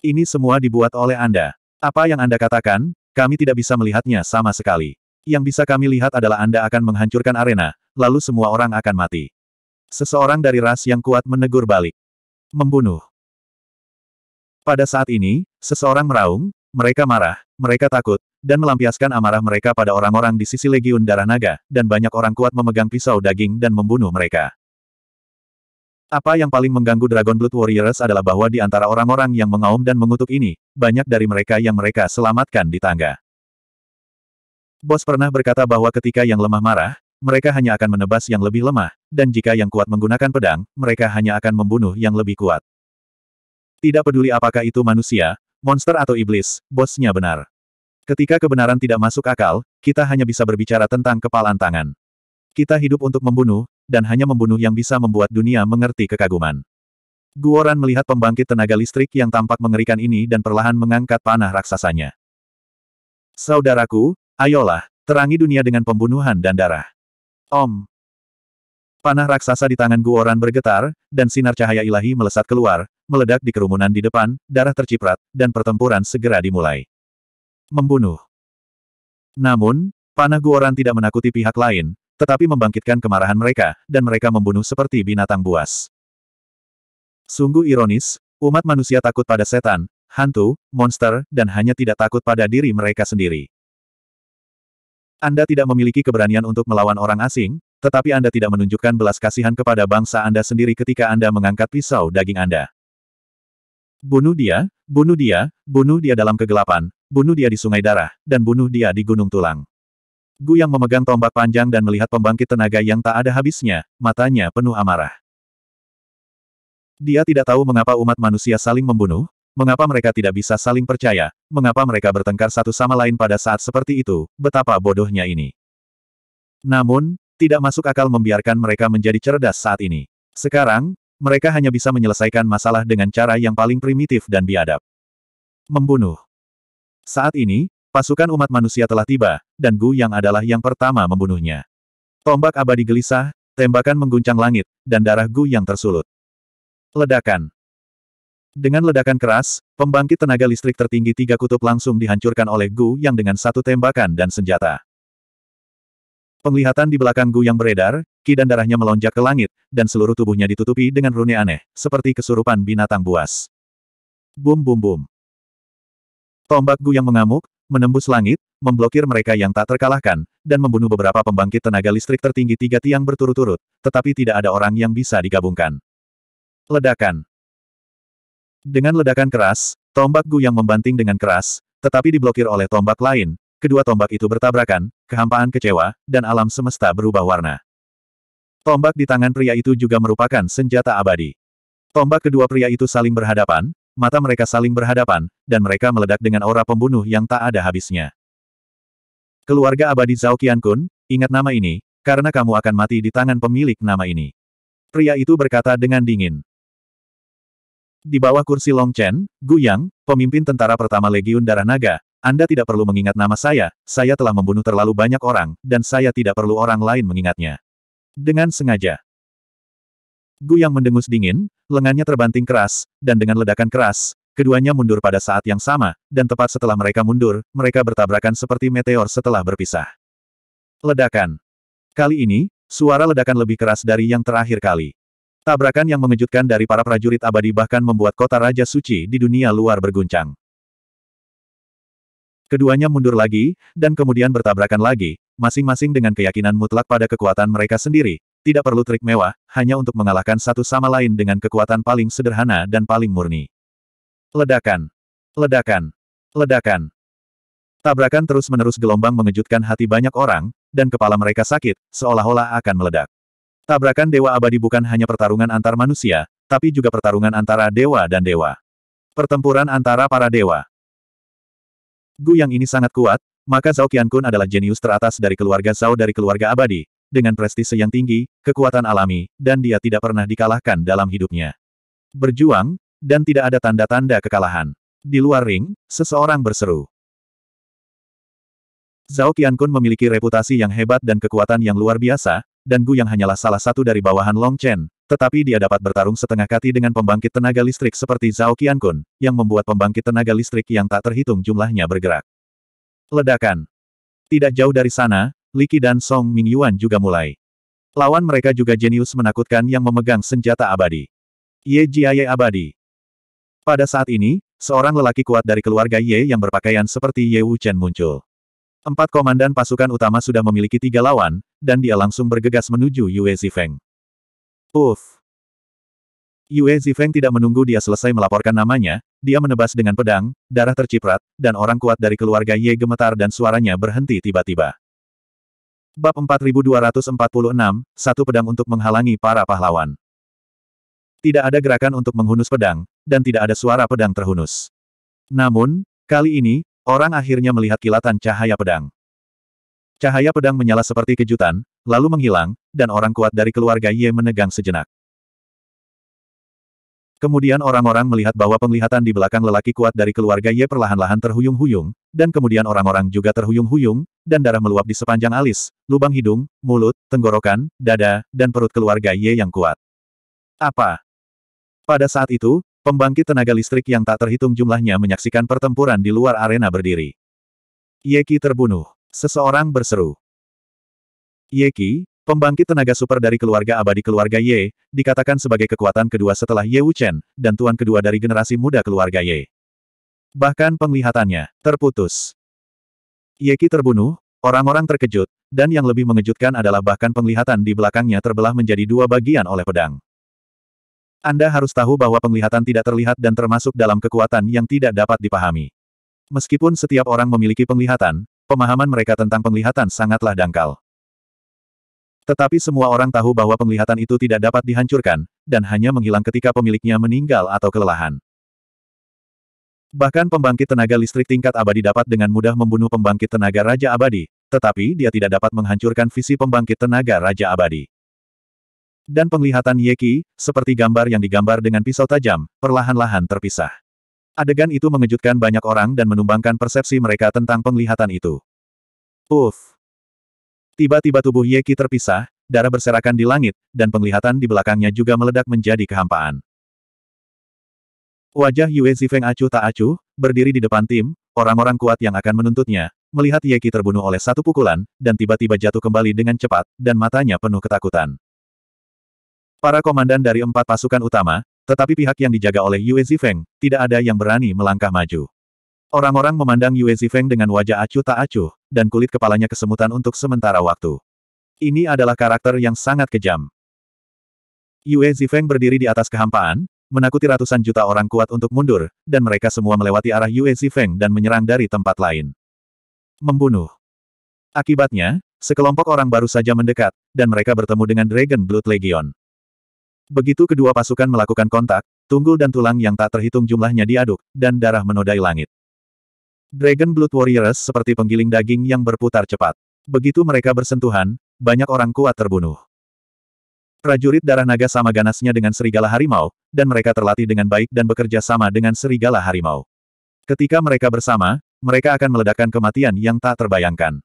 Ini semua dibuat oleh Anda. Apa yang Anda katakan, kami tidak bisa melihatnya sama sekali. Yang bisa kami lihat adalah Anda akan menghancurkan arena, lalu semua orang akan mati. Seseorang dari ras yang kuat menegur balik. Membunuh. Pada saat ini, seseorang meraung, mereka marah, mereka takut, dan melampiaskan amarah mereka pada orang-orang di sisi Legiun Darah Naga, dan banyak orang kuat memegang pisau daging dan membunuh mereka. Apa yang paling mengganggu Dragon Blood Warriors adalah bahwa di antara orang-orang yang mengaum dan mengutuk ini, banyak dari mereka yang mereka selamatkan di tangga. Bos pernah berkata bahwa ketika yang lemah marah, mereka hanya akan menebas yang lebih lemah, dan jika yang kuat menggunakan pedang, mereka hanya akan membunuh yang lebih kuat. Tidak peduli apakah itu manusia, monster atau iblis, bosnya benar. Ketika kebenaran tidak masuk akal, kita hanya bisa berbicara tentang kepalan tangan. Kita hidup untuk membunuh, dan hanya membunuh yang bisa membuat dunia mengerti kekaguman. Guoran melihat pembangkit tenaga listrik yang tampak mengerikan ini dan perlahan mengangkat panah raksasanya. Saudaraku, ayolah, terangi dunia dengan pembunuhan dan darah. Om. Panah raksasa di tangan Guoran bergetar, dan sinar cahaya ilahi melesat keluar, meledak di kerumunan di depan, darah terciprat, dan pertempuran segera dimulai. Membunuh. Namun, panah Guoran tidak menakuti pihak lain, tetapi membangkitkan kemarahan mereka, dan mereka membunuh seperti binatang buas. Sungguh ironis, umat manusia takut pada setan, hantu, monster, dan hanya tidak takut pada diri mereka sendiri. Anda tidak memiliki keberanian untuk melawan orang asing, tetapi Anda tidak menunjukkan belas kasihan kepada bangsa Anda sendiri ketika Anda mengangkat pisau daging Anda. Bunuh dia, bunuh dia, bunuh dia dalam kegelapan, bunuh dia di sungai darah, dan bunuh dia di gunung tulang. Gu yang memegang tombak panjang dan melihat pembangkit tenaga yang tak ada habisnya, matanya penuh amarah. Dia tidak tahu mengapa umat manusia saling membunuh, mengapa mereka tidak bisa saling percaya, mengapa mereka bertengkar satu sama lain pada saat seperti itu, betapa bodohnya ini. Namun, tidak masuk akal membiarkan mereka menjadi cerdas saat ini. Sekarang, mereka hanya bisa menyelesaikan masalah dengan cara yang paling primitif dan biadab. Membunuh. Saat ini, Pasukan umat manusia telah tiba, dan Gu Yang adalah yang pertama membunuhnya. Tombak abadi gelisah, tembakan mengguncang langit, dan darah Gu Yang tersulut. Ledakan Dengan ledakan keras, pembangkit tenaga listrik tertinggi tiga kutub langsung dihancurkan oleh Gu Yang dengan satu tembakan dan senjata. Penglihatan di belakang Gu Yang beredar, ki dan darahnya melonjak ke langit, dan seluruh tubuhnya ditutupi dengan rune aneh, seperti kesurupan binatang buas. Bum bum bum. Tombak Gu yang mengamuk, menembus langit, memblokir mereka yang tak terkalahkan, dan membunuh beberapa pembangkit tenaga listrik tertinggi tiga tiang berturut-turut, tetapi tidak ada orang yang bisa digabungkan. Ledakan Dengan ledakan keras, tombak Gu yang membanting dengan keras, tetapi diblokir oleh tombak lain, kedua tombak itu bertabrakan, kehampaan kecewa, dan alam semesta berubah warna. Tombak di tangan pria itu juga merupakan senjata abadi. Tombak kedua pria itu saling berhadapan, mata mereka saling berhadapan, dan mereka meledak dengan aura pembunuh yang tak ada habisnya. Keluarga abadi Zhao Kun, ingat nama ini, karena kamu akan mati di tangan pemilik nama ini. Pria itu berkata dengan dingin. Di bawah kursi Longchen, Gu Yang, pemimpin tentara pertama Legiun Darah Naga, Anda tidak perlu mengingat nama saya, saya telah membunuh terlalu banyak orang, dan saya tidak perlu orang lain mengingatnya. Dengan sengaja. Gu Yang mendengus dingin, lengannya terbanting keras, dan dengan ledakan keras, keduanya mundur pada saat yang sama, dan tepat setelah mereka mundur, mereka bertabrakan seperti meteor setelah berpisah. Ledakan. Kali ini, suara ledakan lebih keras dari yang terakhir kali. Tabrakan yang mengejutkan dari para prajurit abadi bahkan membuat kota Raja Suci di dunia luar berguncang. Keduanya mundur lagi, dan kemudian bertabrakan lagi, masing-masing dengan keyakinan mutlak pada kekuatan mereka sendiri, tidak perlu trik mewah, hanya untuk mengalahkan satu sama lain dengan kekuatan paling sederhana dan paling murni. Ledakan. Ledakan. Ledakan. Tabrakan terus-menerus gelombang mengejutkan hati banyak orang, dan kepala mereka sakit, seolah-olah akan meledak. Tabrakan Dewa Abadi bukan hanya pertarungan antar manusia, tapi juga pertarungan antara dewa dan dewa. Pertempuran antara para dewa. Gu yang ini sangat kuat, maka Zhao Qiankun adalah jenius teratas dari keluarga Zhao dari keluarga abadi, dengan prestise yang tinggi, kekuatan alami, dan dia tidak pernah dikalahkan dalam hidupnya. Berjuang, dan tidak ada tanda-tanda kekalahan. Di luar ring, seseorang berseru. Zhao Qiankun memiliki reputasi yang hebat dan kekuatan yang luar biasa, dan Gu yang hanyalah salah satu dari bawahan Long Chen, tetapi dia dapat bertarung setengah kati dengan pembangkit tenaga listrik seperti Zhao Qiankun, yang membuat pembangkit tenaga listrik yang tak terhitung jumlahnya bergerak. Ledakan. Tidak jauh dari sana, Liki dan Song Mingyuan juga mulai. Lawan mereka juga jenius menakutkan yang memegang senjata abadi. Ye Jiaye abadi. Pada saat ini, seorang lelaki kuat dari keluarga Ye yang berpakaian seperti Ye Wu Chen muncul. Empat komandan pasukan utama sudah memiliki tiga lawan, dan dia langsung bergegas menuju Yue Zifeng. Uff! Yue Zifeng tidak menunggu dia selesai melaporkan namanya, dia menebas dengan pedang, darah terciprat, dan orang kuat dari keluarga Ye gemetar dan suaranya berhenti tiba-tiba. Bab 4246, Satu Pedang untuk Menghalangi Para Pahlawan. Tidak ada gerakan untuk menghunus pedang, dan tidak ada suara pedang terhunus. Namun, kali ini, orang akhirnya melihat kilatan cahaya pedang. Cahaya pedang menyala seperti kejutan, lalu menghilang, dan orang kuat dari keluarga Ye menegang sejenak. Kemudian orang-orang melihat bahwa penglihatan di belakang lelaki kuat dari keluarga Ye perlahan-lahan terhuyung-huyung, dan kemudian orang-orang juga terhuyung-huyung, dan darah meluap di sepanjang alis, lubang hidung, mulut, tenggorokan, dada, dan perut keluarga Ye yang kuat. Apa? Pada saat itu, pembangkit tenaga listrik yang tak terhitung jumlahnya menyaksikan pertempuran di luar arena berdiri. Ye Qi terbunuh. Seseorang berseru. Ye Qi. Pembangkit tenaga super dari keluarga abadi keluarga Ye, dikatakan sebagai kekuatan kedua setelah Ye Wuchen, dan tuan kedua dari generasi muda keluarga Ye. Bahkan penglihatannya terputus. Ye Qi terbunuh, orang-orang terkejut, dan yang lebih mengejutkan adalah bahkan penglihatan di belakangnya terbelah menjadi dua bagian oleh pedang. Anda harus tahu bahwa penglihatan tidak terlihat dan termasuk dalam kekuatan yang tidak dapat dipahami. Meskipun setiap orang memiliki penglihatan, pemahaman mereka tentang penglihatan sangatlah dangkal. Tetapi semua orang tahu bahwa penglihatan itu tidak dapat dihancurkan, dan hanya menghilang ketika pemiliknya meninggal atau kelelahan. Bahkan pembangkit tenaga listrik tingkat abadi dapat dengan mudah membunuh pembangkit tenaga Raja Abadi, tetapi dia tidak dapat menghancurkan visi pembangkit tenaga Raja Abadi. Dan penglihatan Yeki, seperti gambar yang digambar dengan pisau tajam, perlahan-lahan terpisah. Adegan itu mengejutkan banyak orang dan menumbangkan persepsi mereka tentang penglihatan itu. Uff, Tiba-tiba tubuh Yeki terpisah, darah berserakan di langit, dan penglihatan di belakangnya juga meledak menjadi kehampaan. Wajah Yue Zifeng acuh tak acuh, berdiri di depan tim, orang-orang kuat yang akan menuntutnya, melihat Yeki terbunuh oleh satu pukulan, dan tiba-tiba jatuh kembali dengan cepat, dan matanya penuh ketakutan. Para komandan dari empat pasukan utama, tetapi pihak yang dijaga oleh Yue Zifeng, tidak ada yang berani melangkah maju. Orang-orang memandang Yue Zifeng dengan wajah acuh tak acuh, dan kulit kepalanya kesemutan untuk sementara waktu. Ini adalah karakter yang sangat kejam. Yue Zifeng berdiri di atas kehampaan, menakuti ratusan juta orang kuat untuk mundur, dan mereka semua melewati arah Yue Zifeng dan menyerang dari tempat lain. Membunuh. Akibatnya, sekelompok orang baru saja mendekat, dan mereka bertemu dengan Dragon Blood Legion. Begitu kedua pasukan melakukan kontak, tunggul dan tulang yang tak terhitung jumlahnya diaduk, dan darah menodai langit. Dragon Blood Warriors seperti penggiling daging yang berputar cepat. Begitu mereka bersentuhan, banyak orang kuat terbunuh. Prajurit darah naga sama ganasnya dengan serigala harimau, dan mereka terlatih dengan baik dan bekerja sama dengan serigala harimau. Ketika mereka bersama, mereka akan meledakkan kematian yang tak terbayangkan.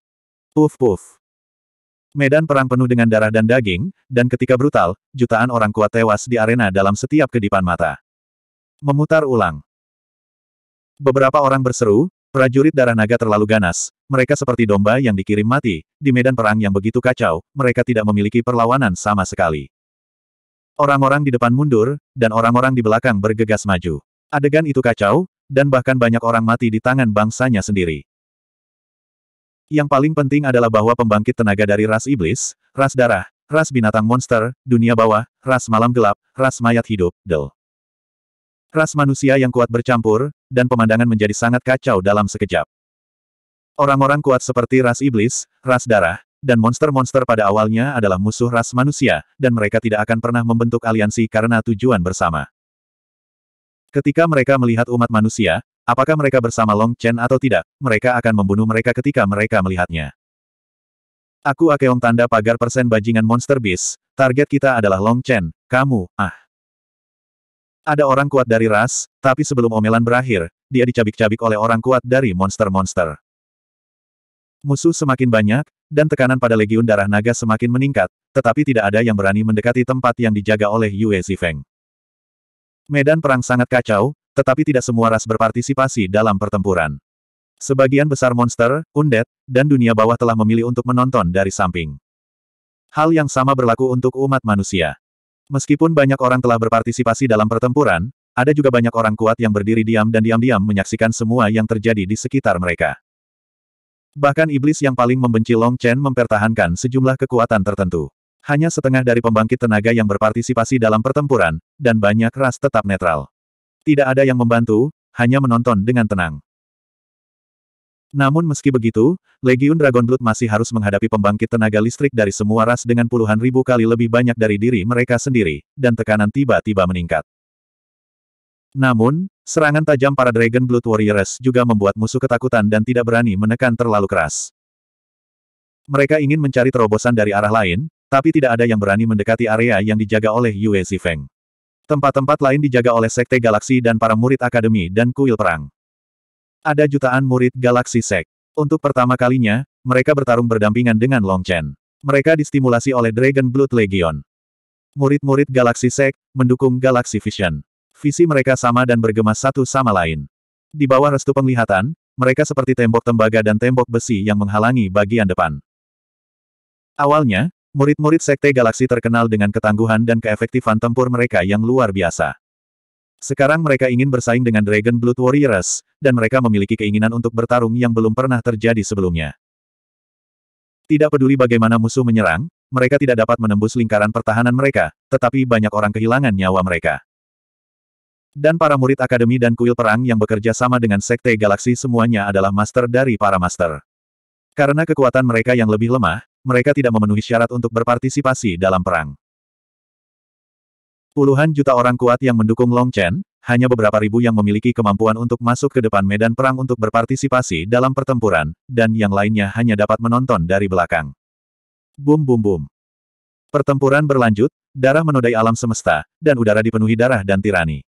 Puf puf. Medan perang penuh dengan darah dan daging, dan ketika brutal, jutaan orang kuat tewas di arena dalam setiap kedipan mata. Memutar ulang. Beberapa orang berseru, Prajurit darah naga terlalu ganas, mereka seperti domba yang dikirim mati, di medan perang yang begitu kacau, mereka tidak memiliki perlawanan sama sekali. Orang-orang di depan mundur, dan orang-orang di belakang bergegas maju. Adegan itu kacau, dan bahkan banyak orang mati di tangan bangsanya sendiri. Yang paling penting adalah bahwa pembangkit tenaga dari ras iblis, ras darah, ras binatang monster, dunia bawah, ras malam gelap, ras mayat hidup, del. Ras manusia yang kuat bercampur, dan pemandangan menjadi sangat kacau dalam sekejap. Orang-orang kuat seperti ras iblis, ras darah, dan monster-monster pada awalnya adalah musuh ras manusia, dan mereka tidak akan pernah membentuk aliansi karena tujuan bersama. Ketika mereka melihat umat manusia, apakah mereka bersama Long Chen atau tidak, mereka akan membunuh mereka ketika mereka melihatnya. Aku Akeong tanda pagar persen bajingan Monster bis. target kita adalah Long Chen, kamu, ah. Ada orang kuat dari ras, tapi sebelum omelan berakhir, dia dicabik-cabik oleh orang kuat dari monster-monster. Musuh semakin banyak, dan tekanan pada Legiun Darah Naga semakin meningkat, tetapi tidak ada yang berani mendekati tempat yang dijaga oleh Yue Zifeng. Medan perang sangat kacau, tetapi tidak semua ras berpartisipasi dalam pertempuran. Sebagian besar monster, undead, dan dunia bawah telah memilih untuk menonton dari samping. Hal yang sama berlaku untuk umat manusia. Meskipun banyak orang telah berpartisipasi dalam pertempuran, ada juga banyak orang kuat yang berdiri diam dan diam-diam menyaksikan semua yang terjadi di sekitar mereka. Bahkan iblis yang paling membenci Long Chen mempertahankan sejumlah kekuatan tertentu. Hanya setengah dari pembangkit tenaga yang berpartisipasi dalam pertempuran, dan banyak ras tetap netral. Tidak ada yang membantu, hanya menonton dengan tenang. Namun meski begitu, Legiun Dragon Blood masih harus menghadapi pembangkit tenaga listrik dari semua ras dengan puluhan ribu kali lebih banyak dari diri mereka sendiri, dan tekanan tiba-tiba meningkat. Namun, serangan tajam para Dragon Blood Warriors juga membuat musuh ketakutan dan tidak berani menekan terlalu keras. Mereka ingin mencari terobosan dari arah lain, tapi tidak ada yang berani mendekati area yang dijaga oleh Yue Zifeng. Tempat-tempat lain dijaga oleh Sekte Galaksi dan para murid akademi dan kuil perang. Ada jutaan murid galaksi sek. Untuk pertama kalinya, mereka bertarung berdampingan dengan Long Chen. Mereka distimulasi oleh Dragon Blood Legion. Murid-murid galaksi sek, mendukung galaksi vision. Visi mereka sama dan bergema satu sama lain. Di bawah restu penglihatan, mereka seperti tembok tembaga dan tembok besi yang menghalangi bagian depan. Awalnya, murid-murid sekte galaksi terkenal dengan ketangguhan dan keefektifan tempur mereka yang luar biasa. Sekarang mereka ingin bersaing dengan Dragon Blood Warriors, dan mereka memiliki keinginan untuk bertarung yang belum pernah terjadi sebelumnya. Tidak peduli bagaimana musuh menyerang, mereka tidak dapat menembus lingkaran pertahanan mereka, tetapi banyak orang kehilangan nyawa mereka. Dan para murid akademi dan kuil perang yang bekerja sama dengan Sekte Galaksi semuanya adalah master dari para master. Karena kekuatan mereka yang lebih lemah, mereka tidak memenuhi syarat untuk berpartisipasi dalam perang. Puluhan juta orang kuat yang mendukung Long Chen, hanya beberapa ribu yang memiliki kemampuan untuk masuk ke depan medan perang untuk berpartisipasi dalam pertempuran, dan yang lainnya hanya dapat menonton dari belakang. Bum bum bum. Pertempuran berlanjut, darah menodai alam semesta, dan udara dipenuhi darah dan tirani.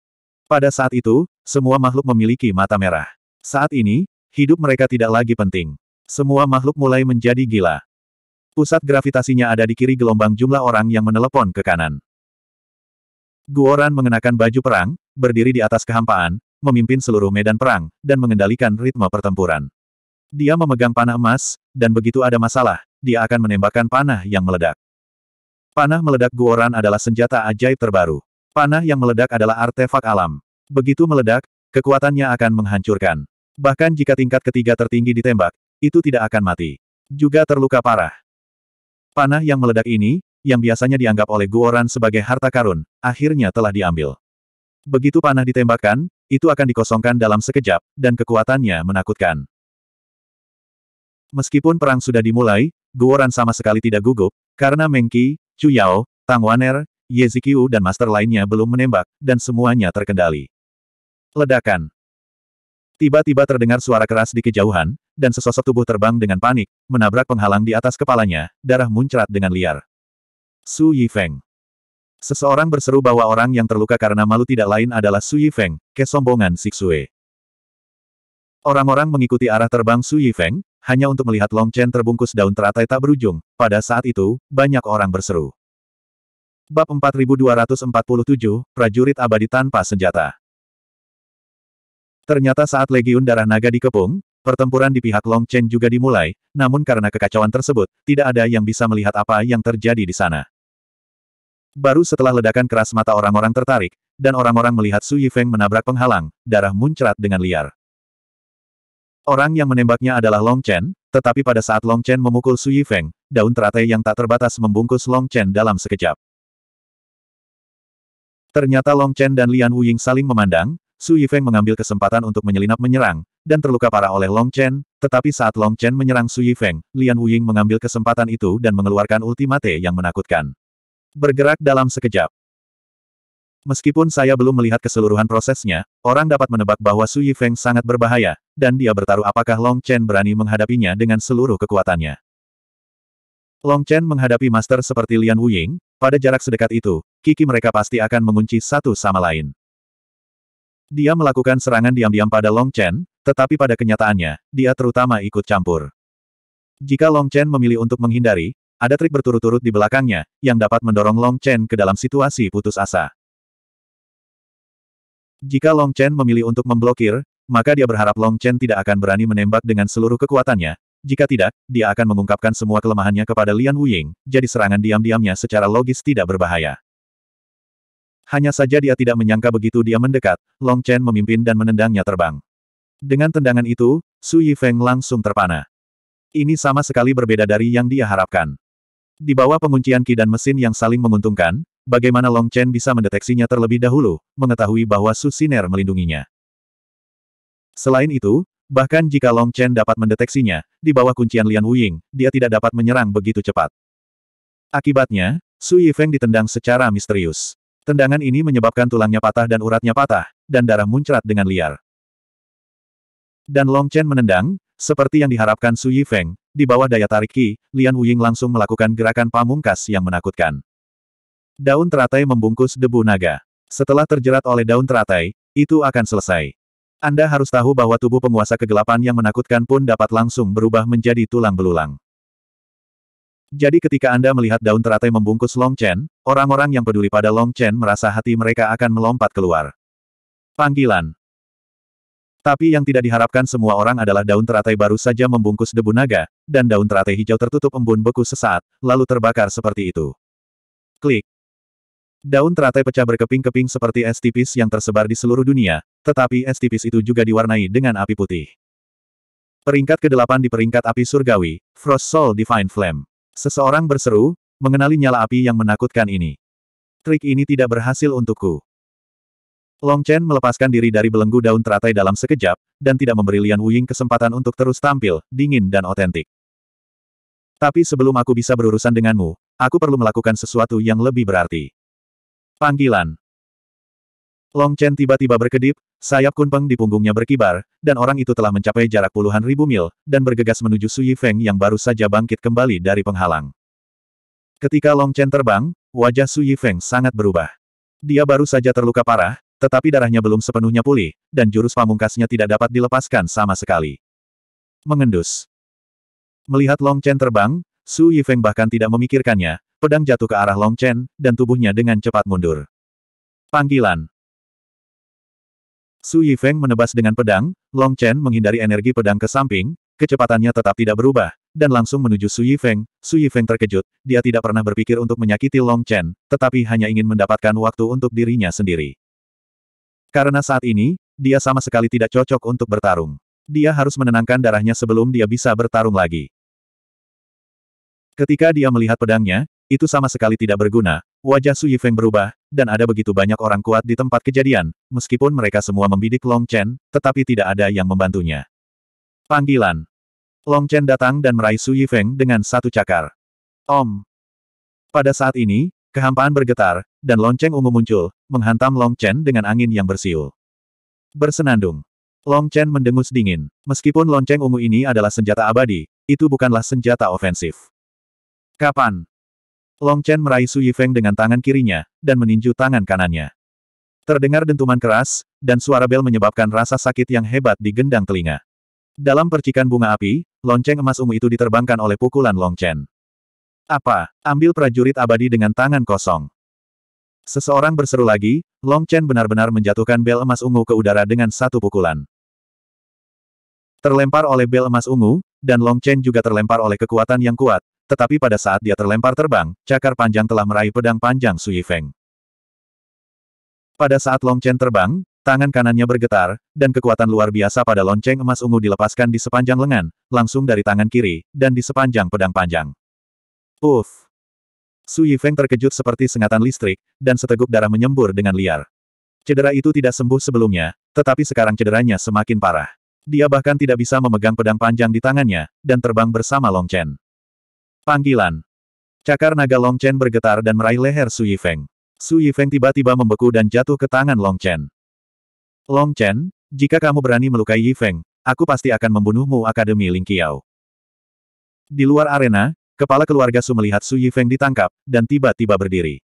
Pada saat itu, semua makhluk memiliki mata merah. Saat ini, hidup mereka tidak lagi penting. Semua makhluk mulai menjadi gila. Pusat gravitasinya ada di kiri gelombang jumlah orang yang menelepon ke kanan. Guoran mengenakan baju perang, berdiri di atas kehampaan, memimpin seluruh medan perang, dan mengendalikan ritme pertempuran. Dia memegang panah emas, dan begitu ada masalah, dia akan menembakkan panah yang meledak. Panah meledak Guoran adalah senjata ajaib terbaru. Panah yang meledak adalah artefak alam. Begitu meledak, kekuatannya akan menghancurkan. Bahkan jika tingkat ketiga tertinggi ditembak, itu tidak akan mati. Juga terluka parah. Panah yang meledak ini, yang biasanya dianggap oleh Guoran sebagai harta karun, akhirnya telah diambil. Begitu panah ditembakkan, itu akan dikosongkan dalam sekejap, dan kekuatannya menakutkan. Meskipun perang sudah dimulai, Guoran sama sekali tidak gugup, karena Mengki, Chu Yao, Tang Waner, Ye Zikiu dan master lainnya belum menembak, dan semuanya terkendali. Ledakan. Tiba-tiba terdengar suara keras di kejauhan, dan sesosok tubuh terbang dengan panik, menabrak penghalang di atas kepalanya, darah muncrat dengan liar. Su Yifeng. Seseorang berseru bahwa orang yang terluka karena malu tidak lain adalah Su Yifeng, kesombongan Siksue. Orang-orang mengikuti arah terbang Su Yifeng, hanya untuk melihat Long Chen terbungkus daun teratai tak berujung, pada saat itu, banyak orang berseru. Bab 4247, Prajurit Abadi Tanpa Senjata Ternyata saat Legiun Darah Naga dikepung, pertempuran di pihak Long Chen juga dimulai, namun karena kekacauan tersebut, tidak ada yang bisa melihat apa yang terjadi di sana. Baru setelah ledakan keras mata orang-orang tertarik, dan orang-orang melihat Su Yifeng menabrak penghalang, darah muncrat dengan liar. Orang yang menembaknya adalah Long Chen, tetapi pada saat Long Chen memukul Su Yifeng, daun teratai yang tak terbatas membungkus Long Chen dalam sekejap. Ternyata Long Chen dan Lian Wuying saling memandang, Su Yifeng mengambil kesempatan untuk menyelinap menyerang, dan terluka parah oleh Long Chen, tetapi saat Long Chen menyerang Su Yifeng, Lian Wuying mengambil kesempatan itu dan mengeluarkan ultimate yang menakutkan bergerak dalam sekejap. Meskipun saya belum melihat keseluruhan prosesnya, orang dapat menebak bahwa Su Yifeng sangat berbahaya, dan dia bertaruh apakah Long Chen berani menghadapinya dengan seluruh kekuatannya. Long Chen menghadapi master seperti Lian Wuying, pada jarak sedekat itu, kiki mereka pasti akan mengunci satu sama lain. Dia melakukan serangan diam-diam pada Long Chen, tetapi pada kenyataannya, dia terutama ikut campur. Jika Long Chen memilih untuk menghindari, ada trik berturut-turut di belakangnya, yang dapat mendorong Long Chen ke dalam situasi putus asa. Jika Long Chen memilih untuk memblokir, maka dia berharap Long Chen tidak akan berani menembak dengan seluruh kekuatannya. Jika tidak, dia akan mengungkapkan semua kelemahannya kepada Lian Wuying, jadi serangan diam-diamnya secara logis tidak berbahaya. Hanya saja dia tidak menyangka begitu dia mendekat, Long Chen memimpin dan menendangnya terbang. Dengan tendangan itu, Su Yifeng langsung terpana. Ini sama sekali berbeda dari yang dia harapkan. Di bawah penguncian Ki dan mesin yang saling menguntungkan, bagaimana Long Chen bisa mendeteksinya terlebih dahulu, mengetahui bahwa Su Siner melindunginya. Selain itu, bahkan jika Long Chen dapat mendeteksinya, di bawah kuncian Lian Wuying, dia tidak dapat menyerang begitu cepat. Akibatnya, Su Yifeng ditendang secara misterius. Tendangan ini menyebabkan tulangnya patah dan uratnya patah, dan darah muncrat dengan liar. Dan Long Chen menendang, seperti yang diharapkan Su Yifeng, di bawah daya tarik Qi, Lian Wuying langsung melakukan gerakan pamungkas yang menakutkan. Daun teratai membungkus debu naga. Setelah terjerat oleh daun teratai, itu akan selesai. Anda harus tahu bahwa tubuh penguasa kegelapan yang menakutkan pun dapat langsung berubah menjadi tulang belulang. Jadi ketika Anda melihat daun teratai membungkus Long Chen, orang-orang yang peduli pada Long Chen merasa hati mereka akan melompat keluar. Panggilan, tapi yang tidak diharapkan semua orang adalah daun teratai baru saja membungkus debu naga, dan daun teratai hijau tertutup embun beku sesaat, lalu terbakar seperti itu. Klik. Daun teratai pecah berkeping-keping seperti es tipis yang tersebar di seluruh dunia, tetapi es tipis itu juga diwarnai dengan api putih. Peringkat ke-8 di peringkat api surgawi, Frost Soul Divine Flame. Seseorang berseru, mengenali nyala api yang menakutkan ini. Trik ini tidak berhasil untukku. Long Chen melepaskan diri dari belenggu daun teratai dalam sekejap, dan tidak memberi Lian Wuying kesempatan untuk terus tampil, dingin dan otentik. Tapi sebelum aku bisa berurusan denganmu, aku perlu melakukan sesuatu yang lebih berarti. Panggilan. Long Chen tiba-tiba berkedip, sayap kunpeng di punggungnya berkibar, dan orang itu telah mencapai jarak puluhan ribu mil, dan bergegas menuju Su Feng yang baru saja bangkit kembali dari penghalang. Ketika Long Chen terbang, wajah Su Feng sangat berubah. Dia baru saja terluka parah, tetapi darahnya belum sepenuhnya pulih, dan jurus pamungkasnya tidak dapat dilepaskan sama sekali. Mengendus. Melihat Long Chen terbang, Su Yifeng bahkan tidak memikirkannya, pedang jatuh ke arah Long Chen, dan tubuhnya dengan cepat mundur. Panggilan Su Yifeng menebas dengan pedang, Long Chen menghindari energi pedang ke samping, kecepatannya tetap tidak berubah, dan langsung menuju Su Yifeng. Su Yifeng terkejut, dia tidak pernah berpikir untuk menyakiti Long Chen, tetapi hanya ingin mendapatkan waktu untuk dirinya sendiri. Karena saat ini, dia sama sekali tidak cocok untuk bertarung. Dia harus menenangkan darahnya sebelum dia bisa bertarung lagi. Ketika dia melihat pedangnya, itu sama sekali tidak berguna, wajah Su Yifeng berubah, dan ada begitu banyak orang kuat di tempat kejadian, meskipun mereka semua membidik Long Chen, tetapi tidak ada yang membantunya. Panggilan Long Chen datang dan meraih Su Yifeng dengan satu cakar. Om. Pada saat ini, kehampaan bergetar, dan lonceng ungu muncul, menghantam Long Chen dengan angin yang bersiul. Bersenandung. Long Chen mendengus dingin. Meskipun lonceng ungu ini adalah senjata abadi, itu bukanlah senjata ofensif. Kapan? Long Chen meraih Su Yifeng dengan tangan kirinya, dan meninju tangan kanannya. Terdengar dentuman keras, dan suara bel menyebabkan rasa sakit yang hebat di gendang telinga. Dalam percikan bunga api, lonceng emas ungu itu diterbangkan oleh pukulan Long Chen. Apa? Ambil prajurit abadi dengan tangan kosong. Seseorang berseru lagi, Long Chen benar-benar menjatuhkan bel emas ungu ke udara dengan satu pukulan. Terlempar oleh bel emas ungu, dan Long Chen juga terlempar oleh kekuatan yang kuat, tetapi pada saat dia terlempar terbang, cakar panjang telah meraih pedang panjang Sui Feng. Pada saat Long Chen terbang, tangan kanannya bergetar, dan kekuatan luar biasa pada lonceng emas ungu dilepaskan di sepanjang lengan, langsung dari tangan kiri, dan di sepanjang pedang panjang. Uff! Su Yifeng terkejut seperti sengatan listrik, dan seteguk darah menyembur dengan liar. Cedera itu tidak sembuh sebelumnya, tetapi sekarang cederanya semakin parah. Dia bahkan tidak bisa memegang pedang panjang di tangannya, dan terbang bersama Long Chen. Panggilan. Cakar naga Long Chen bergetar dan meraih leher Su Yifeng. Su Yifeng tiba-tiba membeku dan jatuh ke tangan Long Chen. Long Chen, jika kamu berani melukai Yifeng, aku pasti akan membunuhmu Akademi Lingqiao. Di luar arena, Kepala keluarga Su melihat Su Yifeng ditangkap, dan tiba-tiba berdiri.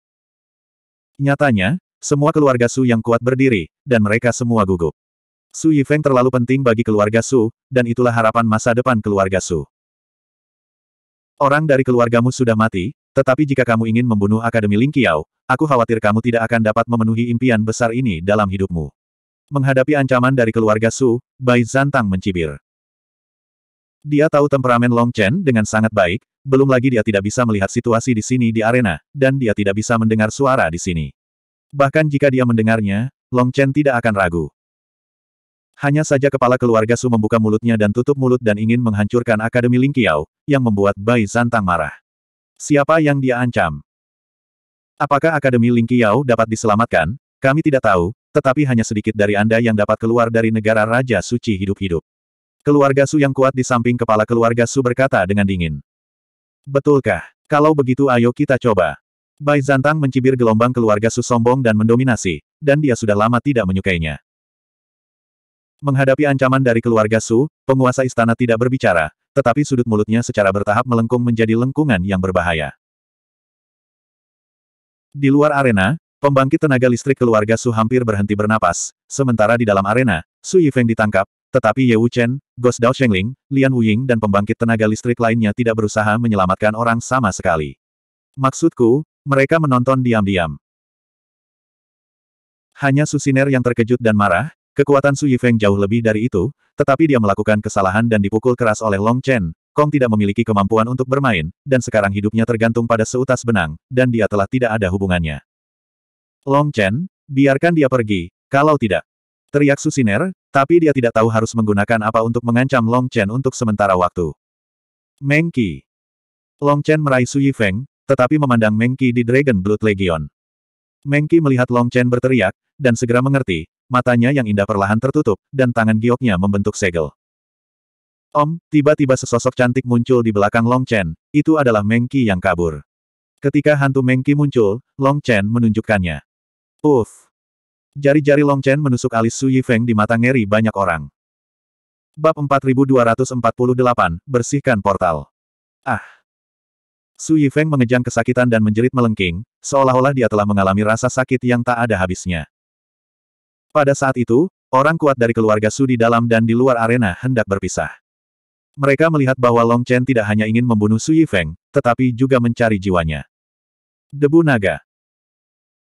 Nyatanya, semua keluarga Su yang kuat berdiri, dan mereka semua gugup. Su Yifeng terlalu penting bagi keluarga Su, dan itulah harapan masa depan keluarga Su. Orang dari keluargamu sudah mati, tetapi jika kamu ingin membunuh Akademi Lingqiao, aku khawatir kamu tidak akan dapat memenuhi impian besar ini dalam hidupmu. Menghadapi ancaman dari keluarga Su, Bai Zantang mencibir. Dia tahu temperamen Long Chen dengan sangat baik, belum lagi dia tidak bisa melihat situasi di sini di arena, dan dia tidak bisa mendengar suara di sini. Bahkan jika dia mendengarnya, Long Chen tidak akan ragu. Hanya saja kepala keluarga Su membuka mulutnya dan tutup mulut dan ingin menghancurkan Akademi Ling Lingqiao, yang membuat Bai Zantang marah. Siapa yang dia ancam? Apakah Akademi Ling Lingqiao dapat diselamatkan? Kami tidak tahu, tetapi hanya sedikit dari Anda yang dapat keluar dari negara Raja Suci hidup-hidup. Keluarga Su yang kuat di samping kepala keluarga Su berkata dengan dingin. Betulkah? Kalau begitu ayo kita coba. Bai Zantang mencibir gelombang keluarga Su sombong dan mendominasi, dan dia sudah lama tidak menyukainya. Menghadapi ancaman dari keluarga Su, penguasa istana tidak berbicara, tetapi sudut mulutnya secara bertahap melengkung menjadi lengkungan yang berbahaya. Di luar arena, pembangkit tenaga listrik keluarga Su hampir berhenti bernapas, sementara di dalam arena, Su Yifeng ditangkap, tetapi Ye Wuchen, Ghost Dao Shengling, Lian Wuying dan pembangkit tenaga listrik lainnya tidak berusaha menyelamatkan orang sama sekali. Maksudku, mereka menonton diam-diam. Hanya Susiner yang terkejut dan marah, kekuatan Su Yifeng jauh lebih dari itu, tetapi dia melakukan kesalahan dan dipukul keras oleh Long Chen. Kong tidak memiliki kemampuan untuk bermain, dan sekarang hidupnya tergantung pada seutas benang, dan dia telah tidak ada hubungannya. Long Chen, biarkan dia pergi, kalau tidak. Teriak Susiner, tapi dia tidak tahu harus menggunakan apa untuk mengancam Long Chen untuk sementara waktu. Mengki, Long Chen meraih Su Feng, tetapi memandang Mengki di Dragon Blood Legion. Mengki melihat Long Chen berteriak, dan segera mengerti, matanya yang indah perlahan tertutup, dan tangan gioknya membentuk segel. Om, tiba-tiba sesosok cantik muncul di belakang Long Chen, itu adalah Mengki yang kabur. Ketika hantu Mengki muncul, Long Chen menunjukkannya. Uff! Jari-jari Long Chen menusuk alis Su Yifeng di mata ngeri banyak orang. Bab 4248, Bersihkan Portal. Ah! Su Yifeng mengejang kesakitan dan menjerit melengking, seolah-olah dia telah mengalami rasa sakit yang tak ada habisnya. Pada saat itu, orang kuat dari keluarga Su di dalam dan di luar arena hendak berpisah. Mereka melihat bahwa Long Chen tidak hanya ingin membunuh Su Yifeng, tetapi juga mencari jiwanya. Debu naga.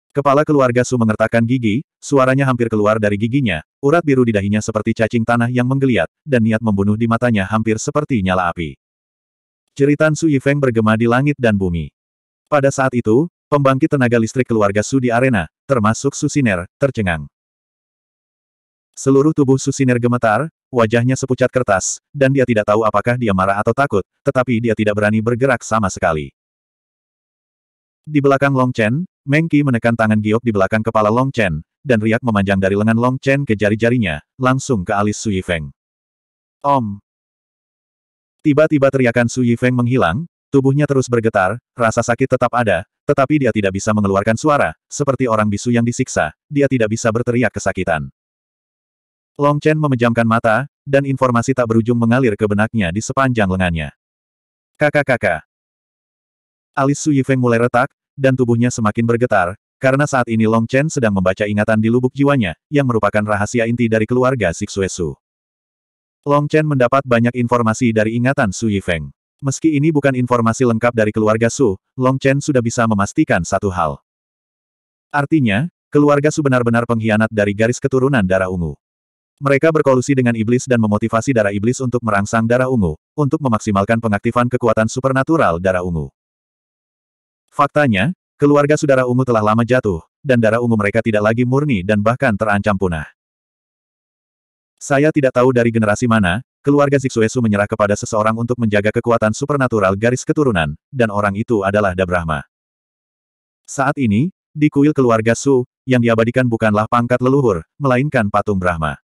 Kepala keluarga Su mengertakkan gigi, suaranya hampir keluar dari giginya, urat biru di dahinya seperti cacing tanah yang menggeliat, dan niat membunuh di matanya hampir seperti nyala api. Ceritan Su Yifeng bergema di langit dan bumi. Pada saat itu, pembangkit tenaga listrik keluarga Su di arena, termasuk Su Siner, tercengang. Seluruh tubuh Su Siner gemetar, wajahnya sepucat kertas, dan dia tidak tahu apakah dia marah atau takut, tetapi dia tidak berani bergerak sama sekali. Di belakang Long Chen, Mengki menekan tangan giok di belakang kepala Long Chen, dan riak memanjang dari lengan Long Chen ke jari-jarinya, langsung ke alis Su Yifeng. Om! Tiba-tiba teriakan Su Yifeng menghilang, tubuhnya terus bergetar, rasa sakit tetap ada, tetapi dia tidak bisa mengeluarkan suara, seperti orang bisu yang disiksa, dia tidak bisa berteriak kesakitan. Long Chen memejamkan mata, dan informasi tak berujung mengalir ke benaknya di sepanjang lengannya. Kakak-kakak. Alis Su Yifeng mulai retak, dan tubuhnya semakin bergetar, karena saat ini Long Chen sedang membaca ingatan di lubuk jiwanya, yang merupakan rahasia inti dari keluarga Su. Long Chen mendapat banyak informasi dari ingatan Su Yifeng. Meski ini bukan informasi lengkap dari keluarga Su, Long Chen sudah bisa memastikan satu hal. Artinya, keluarga Su benar-benar pengkhianat dari garis keturunan darah ungu. Mereka berkolusi dengan iblis dan memotivasi darah iblis untuk merangsang darah ungu, untuk memaksimalkan pengaktifan kekuatan supernatural darah ungu. Faktanya, keluarga saudara ungu telah lama jatuh, dan darah ungu mereka tidak lagi murni dan bahkan terancam punah. Saya tidak tahu dari generasi mana, keluarga Zixuesu menyerah kepada seseorang untuk menjaga kekuatan supernatural garis keturunan, dan orang itu adalah Dabrahma. Saat ini, di kuil keluarga Su, yang diabadikan bukanlah pangkat leluhur, melainkan patung Brahma.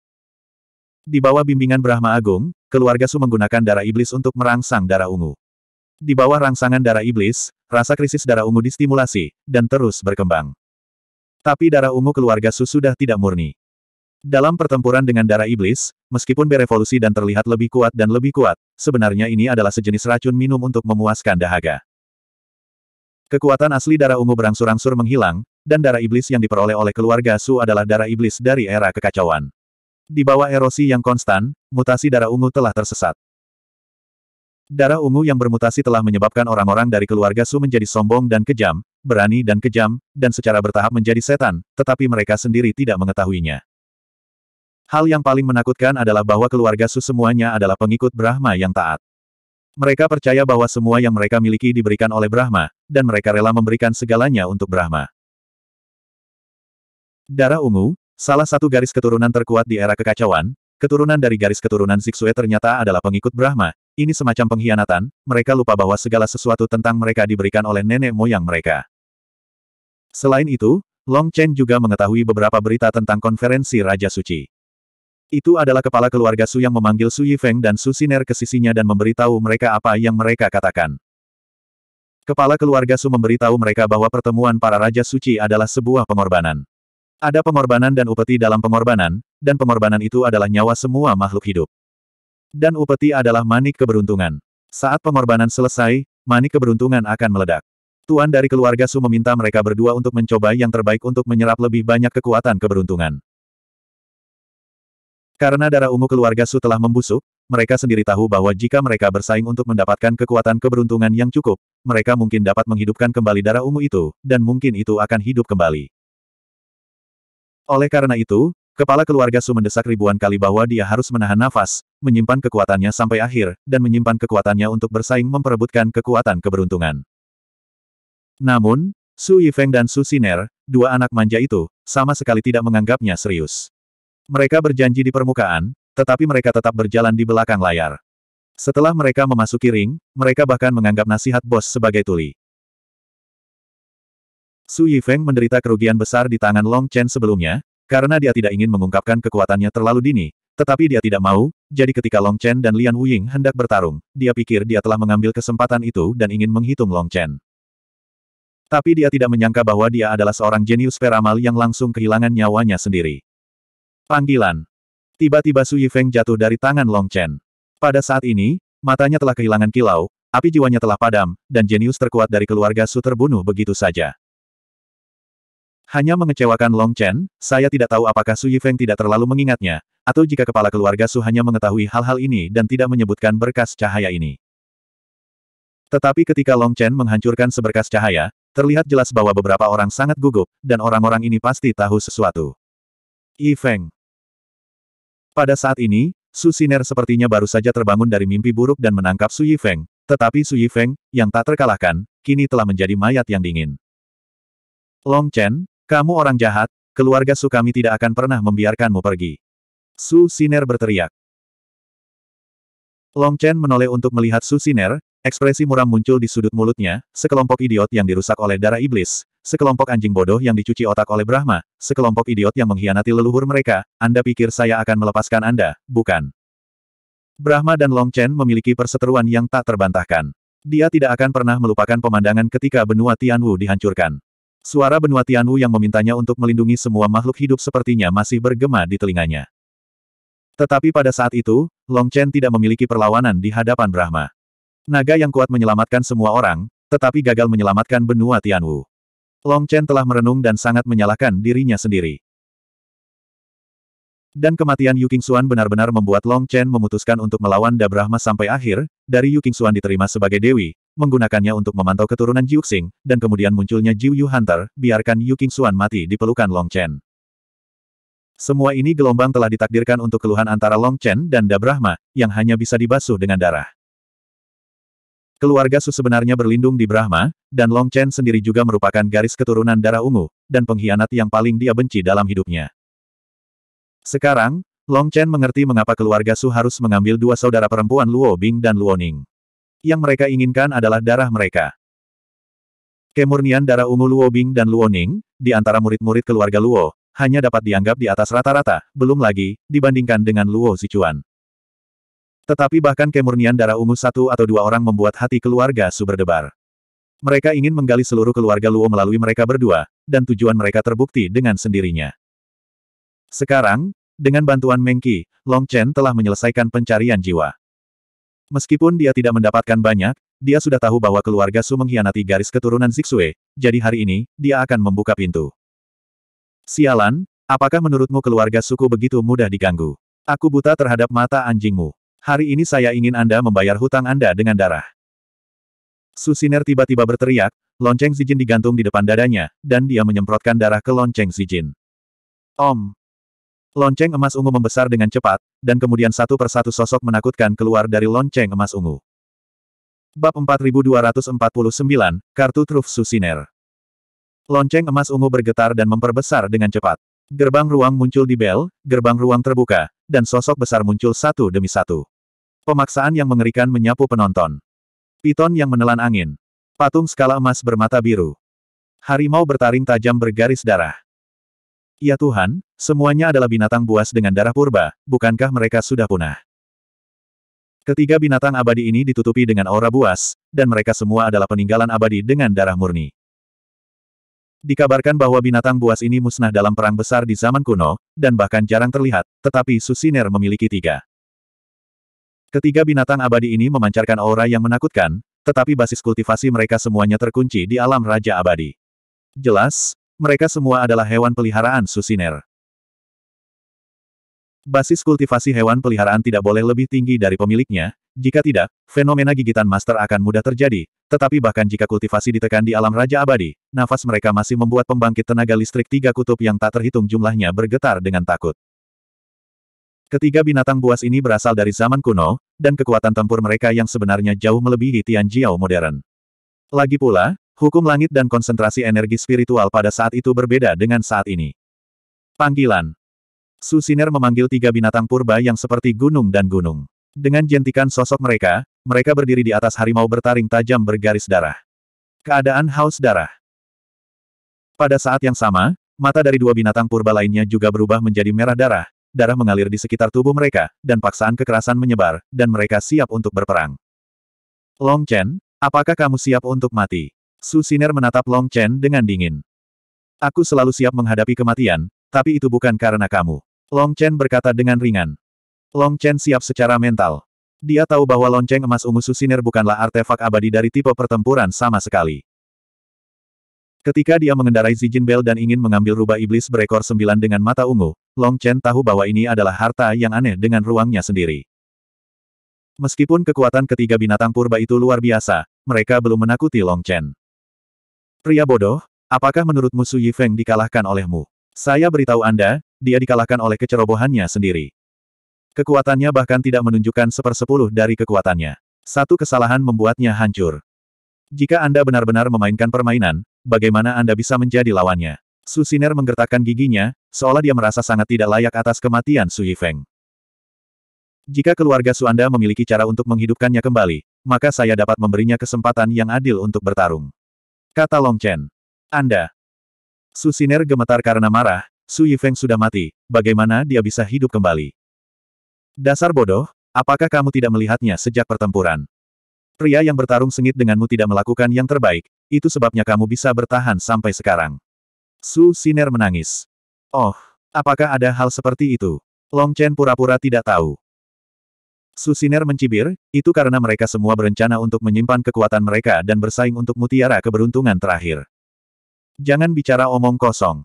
Di bawah bimbingan Brahma Agung, keluarga Su menggunakan darah iblis untuk merangsang darah ungu. Di bawah rangsangan darah iblis, rasa krisis darah ungu distimulasi, dan terus berkembang. Tapi darah ungu keluarga Su sudah tidak murni. Dalam pertempuran dengan darah iblis, meskipun berevolusi dan terlihat lebih kuat dan lebih kuat, sebenarnya ini adalah sejenis racun minum untuk memuaskan dahaga. Kekuatan asli darah ungu berangsur-angsur menghilang, dan darah iblis yang diperoleh oleh keluarga Su adalah darah iblis dari era kekacauan. Di bawah erosi yang konstan, mutasi darah ungu telah tersesat. Darah ungu yang bermutasi telah menyebabkan orang-orang dari keluarga Su menjadi sombong dan kejam, berani dan kejam, dan secara bertahap menjadi setan, tetapi mereka sendiri tidak mengetahuinya. Hal yang paling menakutkan adalah bahwa keluarga Su semuanya adalah pengikut Brahma yang taat. Mereka percaya bahwa semua yang mereka miliki diberikan oleh Brahma, dan mereka rela memberikan segalanya untuk Brahma. Darah ungu, salah satu garis keturunan terkuat di era kekacauan, keturunan dari garis keturunan Zixue ternyata adalah pengikut Brahma, ini semacam pengkhianatan, mereka lupa bahwa segala sesuatu tentang mereka diberikan oleh nenek moyang mereka. Selain itu, Long Chen juga mengetahui beberapa berita tentang konferensi Raja Suci. Itu adalah kepala keluarga Su yang memanggil Su Yifeng dan Su Siner ke sisinya dan memberitahu mereka apa yang mereka katakan. Kepala keluarga Su memberitahu mereka bahwa pertemuan para Raja Suci adalah sebuah pengorbanan. Ada pengorbanan dan upeti dalam pengorbanan, dan pengorbanan itu adalah nyawa semua makhluk hidup. Dan upeti adalah manik keberuntungan. Saat pengorbanan selesai, manik keberuntungan akan meledak. Tuan dari keluarga Su meminta mereka berdua untuk mencoba yang terbaik untuk menyerap lebih banyak kekuatan keberuntungan. Karena darah ungu keluarga Su telah membusuk, mereka sendiri tahu bahwa jika mereka bersaing untuk mendapatkan kekuatan keberuntungan yang cukup, mereka mungkin dapat menghidupkan kembali darah ungu itu, dan mungkin itu akan hidup kembali. Oleh karena itu, Kepala keluarga Su mendesak ribuan kali bahwa dia harus menahan nafas, menyimpan kekuatannya sampai akhir, dan menyimpan kekuatannya untuk bersaing memperebutkan kekuatan keberuntungan. Namun, Su Yifeng dan Su Siner, dua anak manja itu, sama sekali tidak menganggapnya serius. Mereka berjanji di permukaan, tetapi mereka tetap berjalan di belakang layar. Setelah mereka memasuki ring, mereka bahkan menganggap nasihat bos sebagai tuli. Su Yifeng menderita kerugian besar di tangan Long Chen sebelumnya, karena dia tidak ingin mengungkapkan kekuatannya terlalu dini, tetapi dia tidak mau, jadi ketika Long Chen dan Lian Wuying hendak bertarung, dia pikir dia telah mengambil kesempatan itu dan ingin menghitung Long Chen. Tapi dia tidak menyangka bahwa dia adalah seorang jenius peramal yang langsung kehilangan nyawanya sendiri. Panggilan. Tiba-tiba Su Yifeng jatuh dari tangan Long Chen. Pada saat ini, matanya telah kehilangan kilau, api jiwanya telah padam, dan jenius terkuat dari keluarga Su terbunuh begitu saja. Hanya mengecewakan Long Chen, saya tidak tahu apakah Su Yifeng tidak terlalu mengingatnya, atau jika kepala keluarga Su hanya mengetahui hal-hal ini dan tidak menyebutkan berkas cahaya ini. Tetapi ketika Long Chen menghancurkan seberkas cahaya, terlihat jelas bahwa beberapa orang sangat gugup, dan orang-orang ini pasti tahu sesuatu. Yifeng. Pada saat ini, Su Siner sepertinya baru saja terbangun dari mimpi buruk dan menangkap Su Yifeng, tetapi Su Yifeng, yang tak terkalahkan, kini telah menjadi mayat yang dingin. Long Chen, kamu orang jahat, keluarga Su kami tidak akan pernah membiarkanmu pergi. Su Siner berteriak. Long Chen menoleh untuk melihat Su Siner, ekspresi muram muncul di sudut mulutnya, sekelompok idiot yang dirusak oleh darah iblis, sekelompok anjing bodoh yang dicuci otak oleh Brahma, sekelompok idiot yang mengkhianati leluhur mereka, Anda pikir saya akan melepaskan Anda, bukan? Brahma dan Long Chen memiliki perseteruan yang tak terbantahkan. Dia tidak akan pernah melupakan pemandangan ketika benua Tianwu dihancurkan. Suara benua Tianwu yang memintanya untuk melindungi semua makhluk hidup sepertinya masih bergema di telinganya. Tetapi pada saat itu, Long Chen tidak memiliki perlawanan di hadapan Brahma. Naga yang kuat menyelamatkan semua orang, tetapi gagal menyelamatkan benua Tianwu. Long Chen telah merenung dan sangat menyalahkan dirinya sendiri. Dan kematian Yu Xuan benar-benar membuat Long Chen memutuskan untuk melawan Dabrahma sampai akhir, dari Yu Xuan diterima sebagai Dewi, menggunakannya untuk memantau keturunan Jiuxing, dan kemudian munculnya Jiu Yu Hunter, biarkan Yu Xuan mati di pelukan Long Chen. Semua ini gelombang telah ditakdirkan untuk keluhan antara Long Chen dan Dabrahma, yang hanya bisa dibasuh dengan darah. Keluarga Su sebenarnya berlindung di Brahma, dan Long Chen sendiri juga merupakan garis keturunan darah ungu, dan pengkhianat yang paling dia benci dalam hidupnya. Sekarang, Long Chen mengerti mengapa keluarga Su harus mengambil dua saudara perempuan Luo Bing dan Luo Ning. Yang mereka inginkan adalah darah mereka. Kemurnian darah ungu Luo Bing dan Luo Ning, di antara murid-murid keluarga Luo, hanya dapat dianggap di atas rata-rata, belum lagi, dibandingkan dengan Luo Zichuan. Tetapi bahkan kemurnian darah ungu satu atau dua orang membuat hati keluarga Su berdebar. Mereka ingin menggali seluruh keluarga Luo melalui mereka berdua, dan tujuan mereka terbukti dengan sendirinya. Sekarang, dengan bantuan Mengki, Long Chen telah menyelesaikan pencarian jiwa. Meskipun dia tidak mendapatkan banyak, dia sudah tahu bahwa keluarga Su mengkhianati garis keturunan Zixue, jadi hari ini, dia akan membuka pintu. Sialan, apakah menurutmu keluarga suku begitu mudah diganggu? Aku buta terhadap mata anjingmu. Hari ini saya ingin Anda membayar hutang Anda dengan darah. Su Siner tiba-tiba berteriak, lonceng Zijin digantung di depan dadanya, dan dia menyemprotkan darah ke lonceng Zijin. Om! Lonceng emas ungu membesar dengan cepat, dan kemudian satu persatu sosok menakutkan keluar dari lonceng emas ungu. Bab 4249, Kartu Truf Susiner Lonceng emas ungu bergetar dan memperbesar dengan cepat. Gerbang ruang muncul di bel, gerbang ruang terbuka, dan sosok besar muncul satu demi satu. Pemaksaan yang mengerikan menyapu penonton. Piton yang menelan angin. Patung skala emas bermata biru. Harimau bertaring tajam bergaris darah. Ya Tuhan, semuanya adalah binatang buas dengan darah purba, bukankah mereka sudah punah? Ketiga binatang abadi ini ditutupi dengan aura buas, dan mereka semua adalah peninggalan abadi dengan darah murni. Dikabarkan bahwa binatang buas ini musnah dalam perang besar di zaman kuno, dan bahkan jarang terlihat, tetapi Susiner memiliki tiga. Ketiga binatang abadi ini memancarkan aura yang menakutkan, tetapi basis kultivasi mereka semuanya terkunci di alam Raja Abadi. Jelas, mereka semua adalah hewan peliharaan Susiner. Basis kultivasi hewan peliharaan tidak boleh lebih tinggi dari pemiliknya, jika tidak, fenomena gigitan master akan mudah terjadi, tetapi bahkan jika kultivasi ditekan di alam Raja Abadi, nafas mereka masih membuat pembangkit tenaga listrik tiga kutub yang tak terhitung jumlahnya bergetar dengan takut. Ketiga binatang buas ini berasal dari zaman kuno, dan kekuatan tempur mereka yang sebenarnya jauh melebihi Tianjiao modern. Lagi pula, Hukum langit dan konsentrasi energi spiritual pada saat itu berbeda dengan saat ini. Panggilan Susiner memanggil tiga binatang purba yang seperti gunung dan gunung. Dengan jentikan sosok mereka, mereka berdiri di atas harimau bertaring tajam bergaris darah. Keadaan haus darah. Pada saat yang sama, mata dari dua binatang purba lainnya juga berubah menjadi merah darah, darah mengalir di sekitar tubuh mereka, dan paksaan kekerasan menyebar, dan mereka siap untuk berperang. Long Chen, apakah kamu siap untuk mati? Su Siner menatap Long Chen dengan dingin. Aku selalu siap menghadapi kematian, tapi itu bukan karena kamu. Long Chen berkata dengan ringan. Long Chen siap secara mental. Dia tahu bahwa lonceng emas ungu Susiner bukanlah artefak abadi dari tipe pertempuran sama sekali. Ketika dia mengendarai Zijin Bell dan ingin mengambil rubah iblis berekor sembilan dengan mata ungu, Long Chen tahu bahwa ini adalah harta yang aneh dengan ruangnya sendiri. Meskipun kekuatan ketiga binatang purba itu luar biasa, mereka belum menakuti Long Chen. Pria bodoh, apakah menurutmu Su Yifeng dikalahkan olehmu? Saya beritahu Anda, dia dikalahkan oleh kecerobohannya sendiri. Kekuatannya bahkan tidak menunjukkan sepersepuluh dari kekuatannya. Satu kesalahan membuatnya hancur. Jika Anda benar-benar memainkan permainan, bagaimana Anda bisa menjadi lawannya? Susiner menggertakkan giginya, seolah dia merasa sangat tidak layak atas kematian Su Yifeng. Jika keluarga Su Anda memiliki cara untuk menghidupkannya kembali, maka saya dapat memberinya kesempatan yang adil untuk bertarung. Kata Long Chen. Anda. Su Siner gemetar karena marah, Su Yifeng sudah mati, bagaimana dia bisa hidup kembali? Dasar bodoh, apakah kamu tidak melihatnya sejak pertempuran? Pria yang bertarung sengit denganmu tidak melakukan yang terbaik, itu sebabnya kamu bisa bertahan sampai sekarang. Su Siner menangis. Oh, apakah ada hal seperti itu? Long Chen pura-pura tidak tahu. Susiner mencibir, itu karena mereka semua berencana untuk menyimpan kekuatan mereka dan bersaing untuk mutiara keberuntungan terakhir. Jangan bicara omong kosong.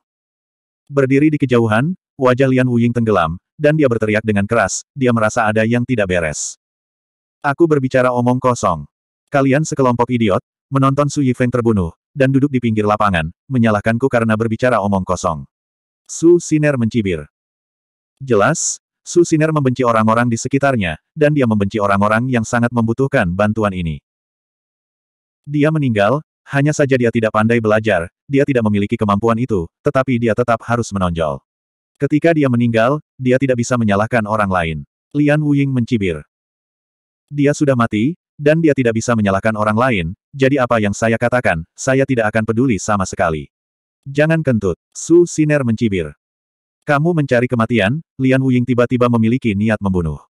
Berdiri di kejauhan, wajah Lian Wuying tenggelam, dan dia berteriak dengan keras, dia merasa ada yang tidak beres. Aku berbicara omong kosong. Kalian sekelompok idiot, menonton Su Yifeng terbunuh, dan duduk di pinggir lapangan, menyalahkanku karena berbicara omong kosong. Su Siner mencibir. Jelas, Su Siner membenci orang-orang di sekitarnya, dan dia membenci orang-orang yang sangat membutuhkan bantuan ini. Dia meninggal, hanya saja dia tidak pandai belajar, dia tidak memiliki kemampuan itu, tetapi dia tetap harus menonjol. Ketika dia meninggal, dia tidak bisa menyalahkan orang lain. Lian Wuying mencibir. Dia sudah mati, dan dia tidak bisa menyalahkan orang lain, jadi apa yang saya katakan, saya tidak akan peduli sama sekali. Jangan kentut, Su Siner mencibir. Kamu mencari kematian, Lian Wuying tiba-tiba memiliki niat membunuh.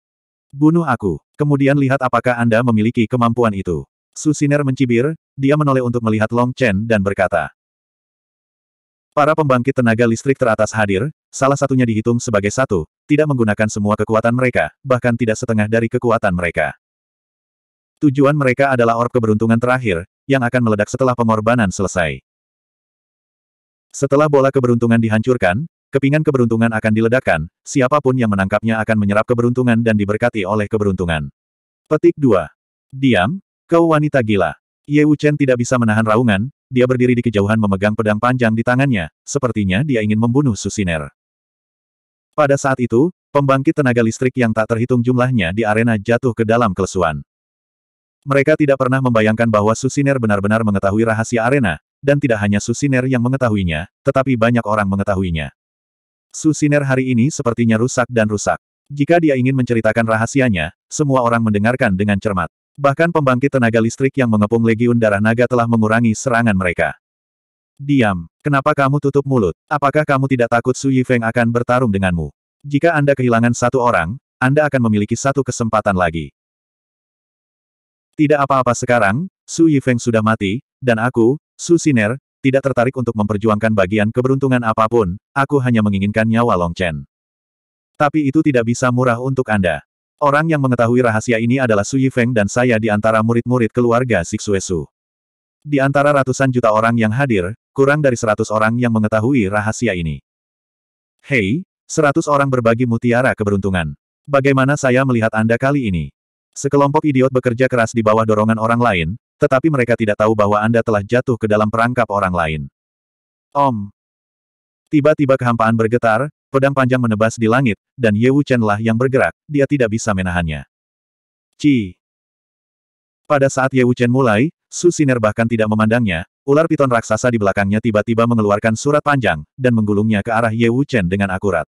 Bunuh aku, kemudian lihat apakah Anda memiliki kemampuan itu. Susiner mencibir, dia menoleh untuk melihat Long Chen dan berkata. Para pembangkit tenaga listrik teratas hadir, salah satunya dihitung sebagai satu, tidak menggunakan semua kekuatan mereka, bahkan tidak setengah dari kekuatan mereka. Tujuan mereka adalah orb keberuntungan terakhir, yang akan meledak setelah pengorbanan selesai. Setelah bola keberuntungan dihancurkan, Kepingan keberuntungan akan diledakkan, siapapun yang menangkapnya akan menyerap keberuntungan dan diberkati oleh keberuntungan. Petik 2. Diam, kau wanita gila. Ye Wuchen tidak bisa menahan raungan, dia berdiri di kejauhan memegang pedang panjang di tangannya, sepertinya dia ingin membunuh Susiner. Pada saat itu, pembangkit tenaga listrik yang tak terhitung jumlahnya di arena jatuh ke dalam kelesuan. Mereka tidak pernah membayangkan bahwa Susiner benar-benar mengetahui rahasia arena, dan tidak hanya Susiner yang mengetahuinya, tetapi banyak orang mengetahuinya. Susiner hari ini sepertinya rusak dan rusak. Jika dia ingin menceritakan rahasianya, semua orang mendengarkan dengan cermat. Bahkan pembangkit tenaga listrik yang mengepung Legiun Darah Naga telah mengurangi serangan mereka. Diam. Kenapa kamu tutup mulut? Apakah kamu tidak takut Su Yifeng akan bertarung denganmu? Jika Anda kehilangan satu orang, Anda akan memiliki satu kesempatan lagi. Tidak apa-apa sekarang, Su Yifeng sudah mati, dan aku, Su Siner, tidak tertarik untuk memperjuangkan bagian keberuntungan apapun, aku hanya menginginkan nyawa Long Chen. Tapi itu tidak bisa murah untuk Anda. Orang yang mengetahui rahasia ini adalah Su Yifeng dan saya di antara murid-murid keluarga Siksuesu. Di antara ratusan juta orang yang hadir, kurang dari seratus orang yang mengetahui rahasia ini. Hei, seratus orang berbagi mutiara keberuntungan. Bagaimana saya melihat Anda kali ini? Sekelompok idiot bekerja keras di bawah dorongan orang lain, tetapi mereka tidak tahu bahwa Anda telah jatuh ke dalam perangkap orang lain. Om. Tiba-tiba kehampaan bergetar, pedang panjang menebas di langit, dan Ye Wu lah yang bergerak, dia tidak bisa menahannya. Ci. Pada saat Ye Wu Chen mulai, Su Siner bahkan tidak memandangnya, ular piton raksasa di belakangnya tiba-tiba mengeluarkan surat panjang, dan menggulungnya ke arah Ye Wu Chen dengan akurat.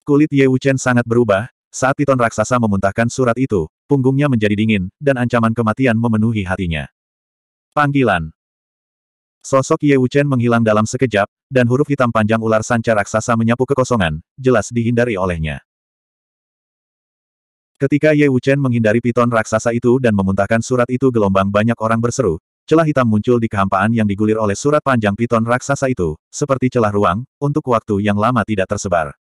Kulit Ye Wuchen sangat berubah, saat piton raksasa memuntahkan surat itu, punggungnya menjadi dingin, dan ancaman kematian memenuhi hatinya. Panggilan Sosok Ye Wuchen menghilang dalam sekejap, dan huruf hitam panjang ular sanca raksasa menyapu kekosongan, jelas dihindari olehnya. Ketika Ye Wuchen menghindari piton raksasa itu dan memuntahkan surat itu gelombang banyak orang berseru, celah hitam muncul di kehampaan yang digulir oleh surat panjang piton raksasa itu, seperti celah ruang, untuk waktu yang lama tidak tersebar.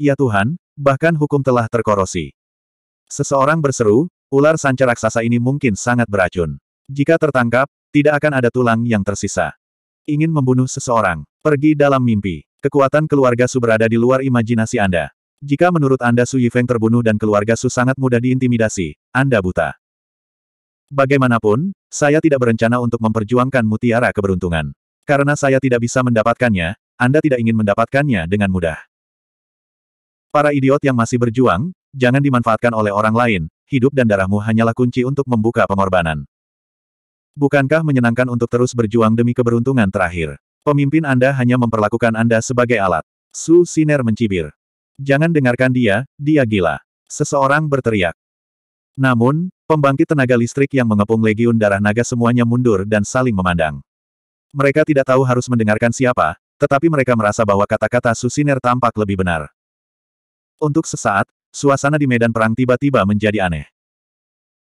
Ya Tuhan, Bahkan hukum telah terkorosi. Seseorang berseru, ular sanca raksasa ini mungkin sangat beracun. Jika tertangkap, tidak akan ada tulang yang tersisa. Ingin membunuh seseorang, pergi dalam mimpi. Kekuatan keluarga Su berada di luar imajinasi Anda. Jika menurut Anda Su Yifeng terbunuh dan keluarga Su sangat mudah diintimidasi, Anda buta. Bagaimanapun, saya tidak berencana untuk memperjuangkan mutiara keberuntungan. Karena saya tidak bisa mendapatkannya, Anda tidak ingin mendapatkannya dengan mudah. Para idiot yang masih berjuang, jangan dimanfaatkan oleh orang lain, hidup dan darahmu hanyalah kunci untuk membuka pengorbanan. Bukankah menyenangkan untuk terus berjuang demi keberuntungan terakhir? Pemimpin Anda hanya memperlakukan Anda sebagai alat. Su Siner mencibir. Jangan dengarkan dia, dia gila. Seseorang berteriak. Namun, pembangkit tenaga listrik yang mengepung legiun darah naga semuanya mundur dan saling memandang. Mereka tidak tahu harus mendengarkan siapa, tetapi mereka merasa bahwa kata-kata Susiner tampak lebih benar. Untuk sesaat, suasana di medan perang tiba-tiba menjadi aneh.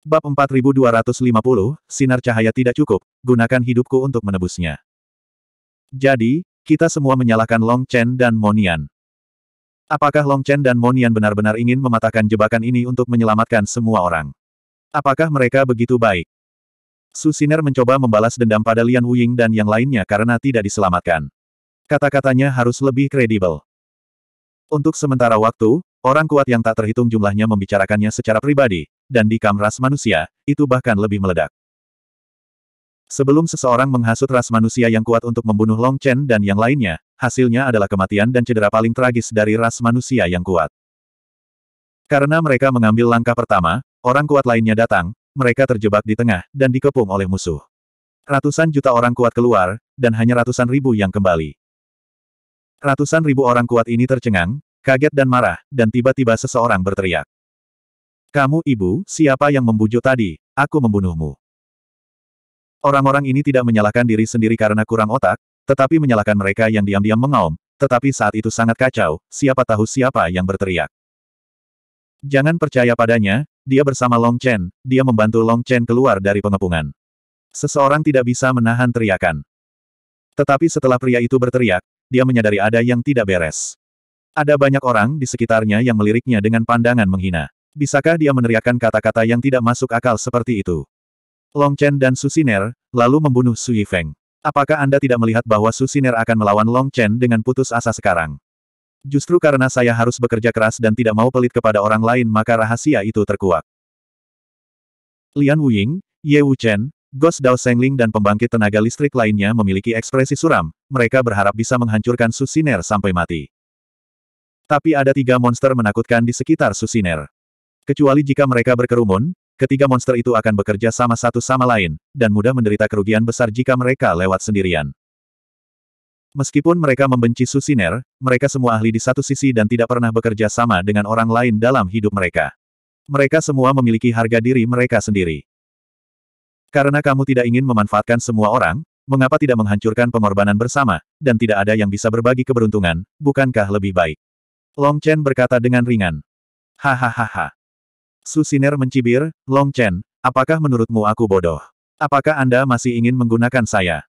Bab 4250, sinar cahaya tidak cukup, gunakan hidupku untuk menebusnya. Jadi, kita semua menyalahkan Long Chen dan Monian. Apakah Long Chen dan Monian benar-benar ingin mematahkan jebakan ini untuk menyelamatkan semua orang? Apakah mereka begitu baik? Su Siner mencoba membalas dendam pada Lian Wuying dan yang lainnya karena tidak diselamatkan. Kata-katanya harus lebih kredibel. Untuk sementara waktu, orang kuat yang tak terhitung jumlahnya membicarakannya secara pribadi, dan di kam ras manusia, itu bahkan lebih meledak. Sebelum seseorang menghasut ras manusia yang kuat untuk membunuh Long Chen dan yang lainnya, hasilnya adalah kematian dan cedera paling tragis dari ras manusia yang kuat. Karena mereka mengambil langkah pertama, orang kuat lainnya datang, mereka terjebak di tengah, dan dikepung oleh musuh. Ratusan juta orang kuat keluar, dan hanya ratusan ribu yang kembali. Ratusan ribu orang kuat ini tercengang, kaget dan marah, dan tiba-tiba seseorang berteriak. Kamu ibu, siapa yang membujuk tadi? Aku membunuhmu. Orang-orang ini tidak menyalahkan diri sendiri karena kurang otak, tetapi menyalahkan mereka yang diam-diam mengaum, tetapi saat itu sangat kacau, siapa tahu siapa yang berteriak. Jangan percaya padanya, dia bersama Long Chen, dia membantu Long Chen keluar dari pengepungan. Seseorang tidak bisa menahan teriakan. Tetapi setelah pria itu berteriak, dia menyadari ada yang tidak beres. Ada banyak orang di sekitarnya yang meliriknya dengan pandangan menghina. Bisakah dia meneriakkan kata-kata yang tidak masuk akal seperti itu? Long Chen dan Susiner, lalu membunuh Su Yifeng. Apakah Anda tidak melihat bahwa Susiner akan melawan Long Chen dengan putus asa sekarang? Justru karena saya harus bekerja keras dan tidak mau pelit kepada orang lain maka rahasia itu terkuak. Lian Wuying, Ye Wu Chen, Ghost Dao Sengling dan pembangkit tenaga listrik lainnya memiliki ekspresi suram, mereka berharap bisa menghancurkan Susiner sampai mati. Tapi ada tiga monster menakutkan di sekitar Susiner. Kecuali jika mereka berkerumun, ketiga monster itu akan bekerja sama satu sama lain, dan mudah menderita kerugian besar jika mereka lewat sendirian. Meskipun mereka membenci Susiner, mereka semua ahli di satu sisi dan tidak pernah bekerja sama dengan orang lain dalam hidup mereka. Mereka semua memiliki harga diri mereka sendiri. Karena kamu tidak ingin memanfaatkan semua orang, mengapa tidak menghancurkan pengorbanan bersama, dan tidak ada yang bisa berbagi keberuntungan, bukankah lebih baik? Long Chen berkata dengan ringan. Hahaha. Susiner mencibir, Long Chen, apakah menurutmu aku bodoh? Apakah Anda masih ingin menggunakan saya?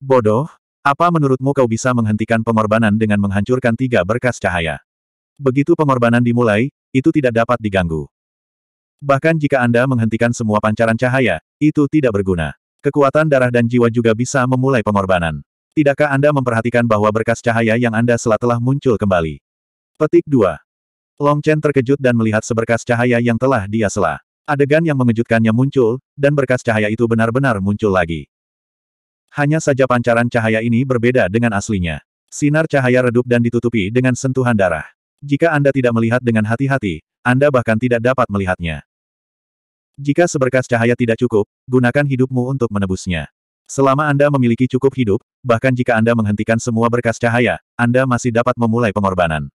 Bodoh? Apa menurutmu kau bisa menghentikan pengorbanan dengan menghancurkan tiga berkas cahaya? Begitu pengorbanan dimulai, itu tidak dapat diganggu. Bahkan jika Anda menghentikan semua pancaran cahaya, itu tidak berguna. Kekuatan darah dan jiwa juga bisa memulai pengorbanan. Tidakkah Anda memperhatikan bahwa berkas cahaya yang Anda selah telah muncul kembali? Petik 2. Long Chen terkejut dan melihat seberkas cahaya yang telah dia selah. Adegan yang mengejutkannya muncul, dan berkas cahaya itu benar-benar muncul lagi. Hanya saja pancaran cahaya ini berbeda dengan aslinya. Sinar cahaya redup dan ditutupi dengan sentuhan darah. Jika Anda tidak melihat dengan hati-hati, anda bahkan tidak dapat melihatnya. Jika seberkas cahaya tidak cukup, gunakan hidupmu untuk menebusnya. Selama Anda memiliki cukup hidup, bahkan jika Anda menghentikan semua berkas cahaya, Anda masih dapat memulai pengorbanan.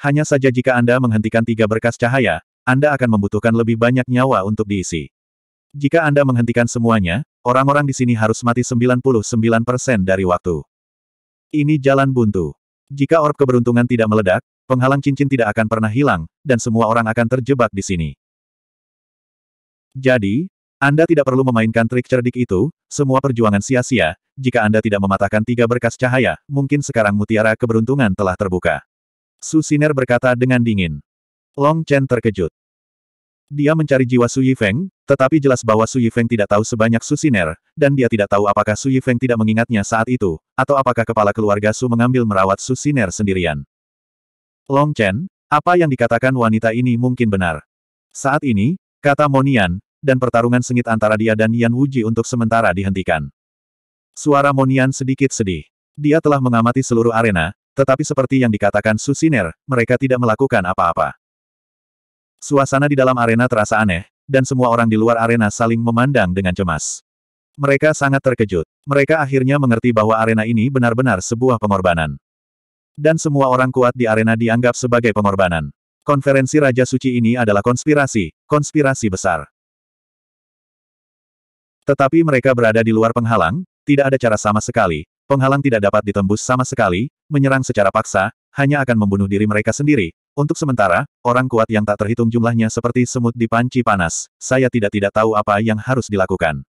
Hanya saja jika Anda menghentikan tiga berkas cahaya, Anda akan membutuhkan lebih banyak nyawa untuk diisi. Jika Anda menghentikan semuanya, orang-orang di sini harus mati 99% dari waktu. Ini jalan buntu. Jika orb keberuntungan tidak meledak, Penghalang cincin tidak akan pernah hilang, dan semua orang akan terjebak di sini. Jadi, Anda tidak perlu memainkan trik cerdik itu, semua perjuangan sia-sia, jika Anda tidak mematahkan tiga berkas cahaya, mungkin sekarang mutiara keberuntungan telah terbuka. Su Siner berkata dengan dingin. Long Chen terkejut. Dia mencari jiwa Su Yifeng, tetapi jelas bahwa Su Yifeng tidak tahu sebanyak Su Siner, dan dia tidak tahu apakah Su Yifeng tidak mengingatnya saat itu, atau apakah kepala keluarga Su mengambil merawat Su Siner sendirian. Long Chen, apa yang dikatakan wanita ini mungkin benar. Saat ini, kata Monian, dan pertarungan sengit antara dia dan Yan Wuji untuk sementara dihentikan. Suara Monian sedikit sedih. Dia telah mengamati seluruh arena, tetapi seperti yang dikatakan Susiner, mereka tidak melakukan apa-apa. Suasana di dalam arena terasa aneh, dan semua orang di luar arena saling memandang dengan cemas. Mereka sangat terkejut. Mereka akhirnya mengerti bahwa arena ini benar-benar sebuah pengorbanan. Dan semua orang kuat di arena dianggap sebagai pengorbanan. Konferensi Raja Suci ini adalah konspirasi, konspirasi besar. Tetapi mereka berada di luar penghalang, tidak ada cara sama sekali, penghalang tidak dapat ditembus sama sekali, menyerang secara paksa, hanya akan membunuh diri mereka sendiri. Untuk sementara, orang kuat yang tak terhitung jumlahnya seperti semut di panci panas, saya tidak-tidak tahu apa yang harus dilakukan.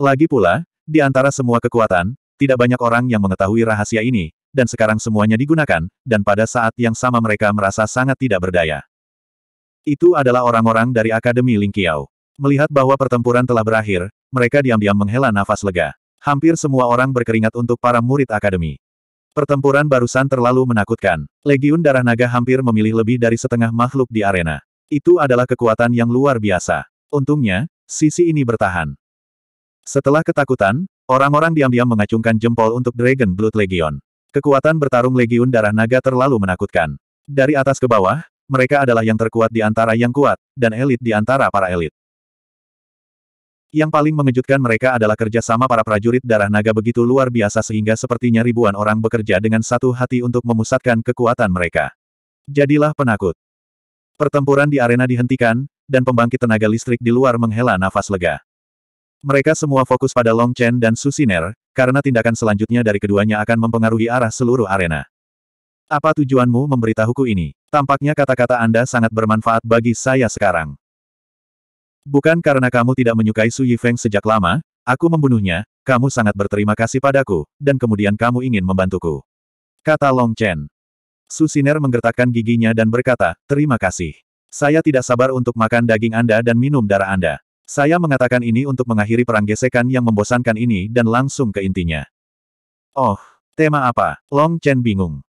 Lagi pula, di antara semua kekuatan, tidak banyak orang yang mengetahui rahasia ini, dan sekarang semuanya digunakan, dan pada saat yang sama mereka merasa sangat tidak berdaya. Itu adalah orang-orang dari Akademi Lingqiao. Melihat bahwa pertempuran telah berakhir, mereka diam-diam menghela nafas lega. Hampir semua orang berkeringat untuk para murid Akademi. Pertempuran barusan terlalu menakutkan. Legiun Darah Naga hampir memilih lebih dari setengah makhluk di arena. Itu adalah kekuatan yang luar biasa. Untungnya, sisi ini bertahan. Setelah ketakutan, Orang-orang diam-diam mengacungkan jempol untuk Dragon Blood Legion. Kekuatan bertarung Legion Darah Naga terlalu menakutkan. Dari atas ke bawah, mereka adalah yang terkuat di antara yang kuat, dan elit di antara para elit. Yang paling mengejutkan mereka adalah kerjasama para prajurit darah naga begitu luar biasa sehingga sepertinya ribuan orang bekerja dengan satu hati untuk memusatkan kekuatan mereka. Jadilah penakut. Pertempuran di arena dihentikan, dan pembangkit tenaga listrik di luar menghela nafas lega. Mereka semua fokus pada Long Chen dan Susiner, karena tindakan selanjutnya dari keduanya akan mempengaruhi arah seluruh arena. Apa tujuanmu memberitahuku ini? Tampaknya kata-kata Anda sangat bermanfaat bagi saya sekarang. Bukan karena kamu tidak menyukai Su Yifeng sejak lama, aku membunuhnya, kamu sangat berterima kasih padaku, dan kemudian kamu ingin membantuku. Kata Long Chen. Su Siner menggertakkan giginya dan berkata, terima kasih. Saya tidak sabar untuk makan daging Anda dan minum darah Anda. Saya mengatakan ini untuk mengakhiri perang gesekan yang membosankan ini dan langsung ke intinya. Oh, tema apa? Long Chen bingung.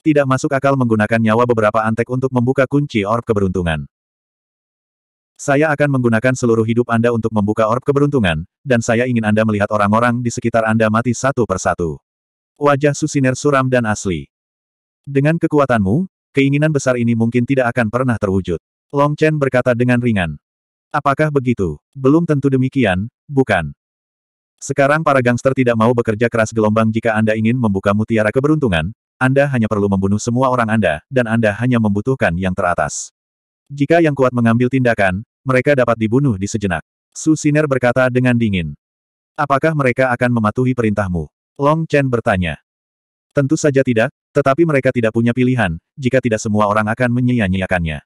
Tidak masuk akal menggunakan nyawa beberapa antek untuk membuka kunci orb keberuntungan. Saya akan menggunakan seluruh hidup Anda untuk membuka orb keberuntungan, dan saya ingin Anda melihat orang-orang di sekitar Anda mati satu persatu. Wajah Susiner suram dan asli. Dengan kekuatanmu, keinginan besar ini mungkin tidak akan pernah terwujud. Long Chen berkata dengan ringan. Apakah begitu? Belum tentu demikian, bukan? Sekarang para gangster tidak mau bekerja keras gelombang jika Anda ingin membuka mutiara keberuntungan, Anda hanya perlu membunuh semua orang Anda, dan Anda hanya membutuhkan yang teratas. Jika yang kuat mengambil tindakan, mereka dapat dibunuh di sejenak. Su Siner berkata dengan dingin. Apakah mereka akan mematuhi perintahmu? Long Chen bertanya. Tentu saja tidak, tetapi mereka tidak punya pilihan, jika tidak semua orang akan menyia-nyiakannya.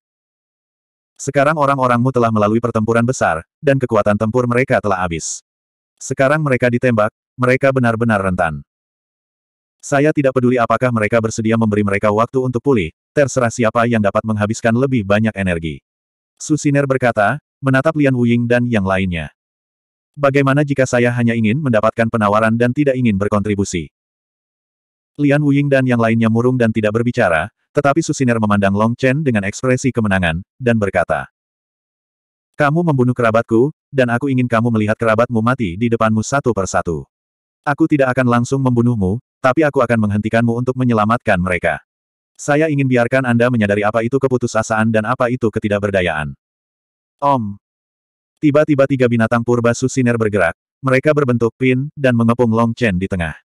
Sekarang orang-orangmu telah melalui pertempuran besar, dan kekuatan tempur mereka telah habis. Sekarang mereka ditembak, mereka benar-benar rentan. Saya tidak peduli apakah mereka bersedia memberi mereka waktu untuk pulih, terserah siapa yang dapat menghabiskan lebih banyak energi. Susiner berkata, menatap Lian Wuying dan yang lainnya. Bagaimana jika saya hanya ingin mendapatkan penawaran dan tidak ingin berkontribusi? Lian Wuying dan yang lainnya murung dan tidak berbicara, tetapi Susiner memandang Long Chen dengan ekspresi kemenangan, dan berkata, Kamu membunuh kerabatku, dan aku ingin kamu melihat kerabatmu mati di depanmu satu persatu. Aku tidak akan langsung membunuhmu, tapi aku akan menghentikanmu untuk menyelamatkan mereka. Saya ingin biarkan Anda menyadari apa itu keputusasaan dan apa itu ketidakberdayaan. Om. Tiba-tiba tiga binatang purba Susiner bergerak, mereka berbentuk pin, dan mengepung Long Chen di tengah.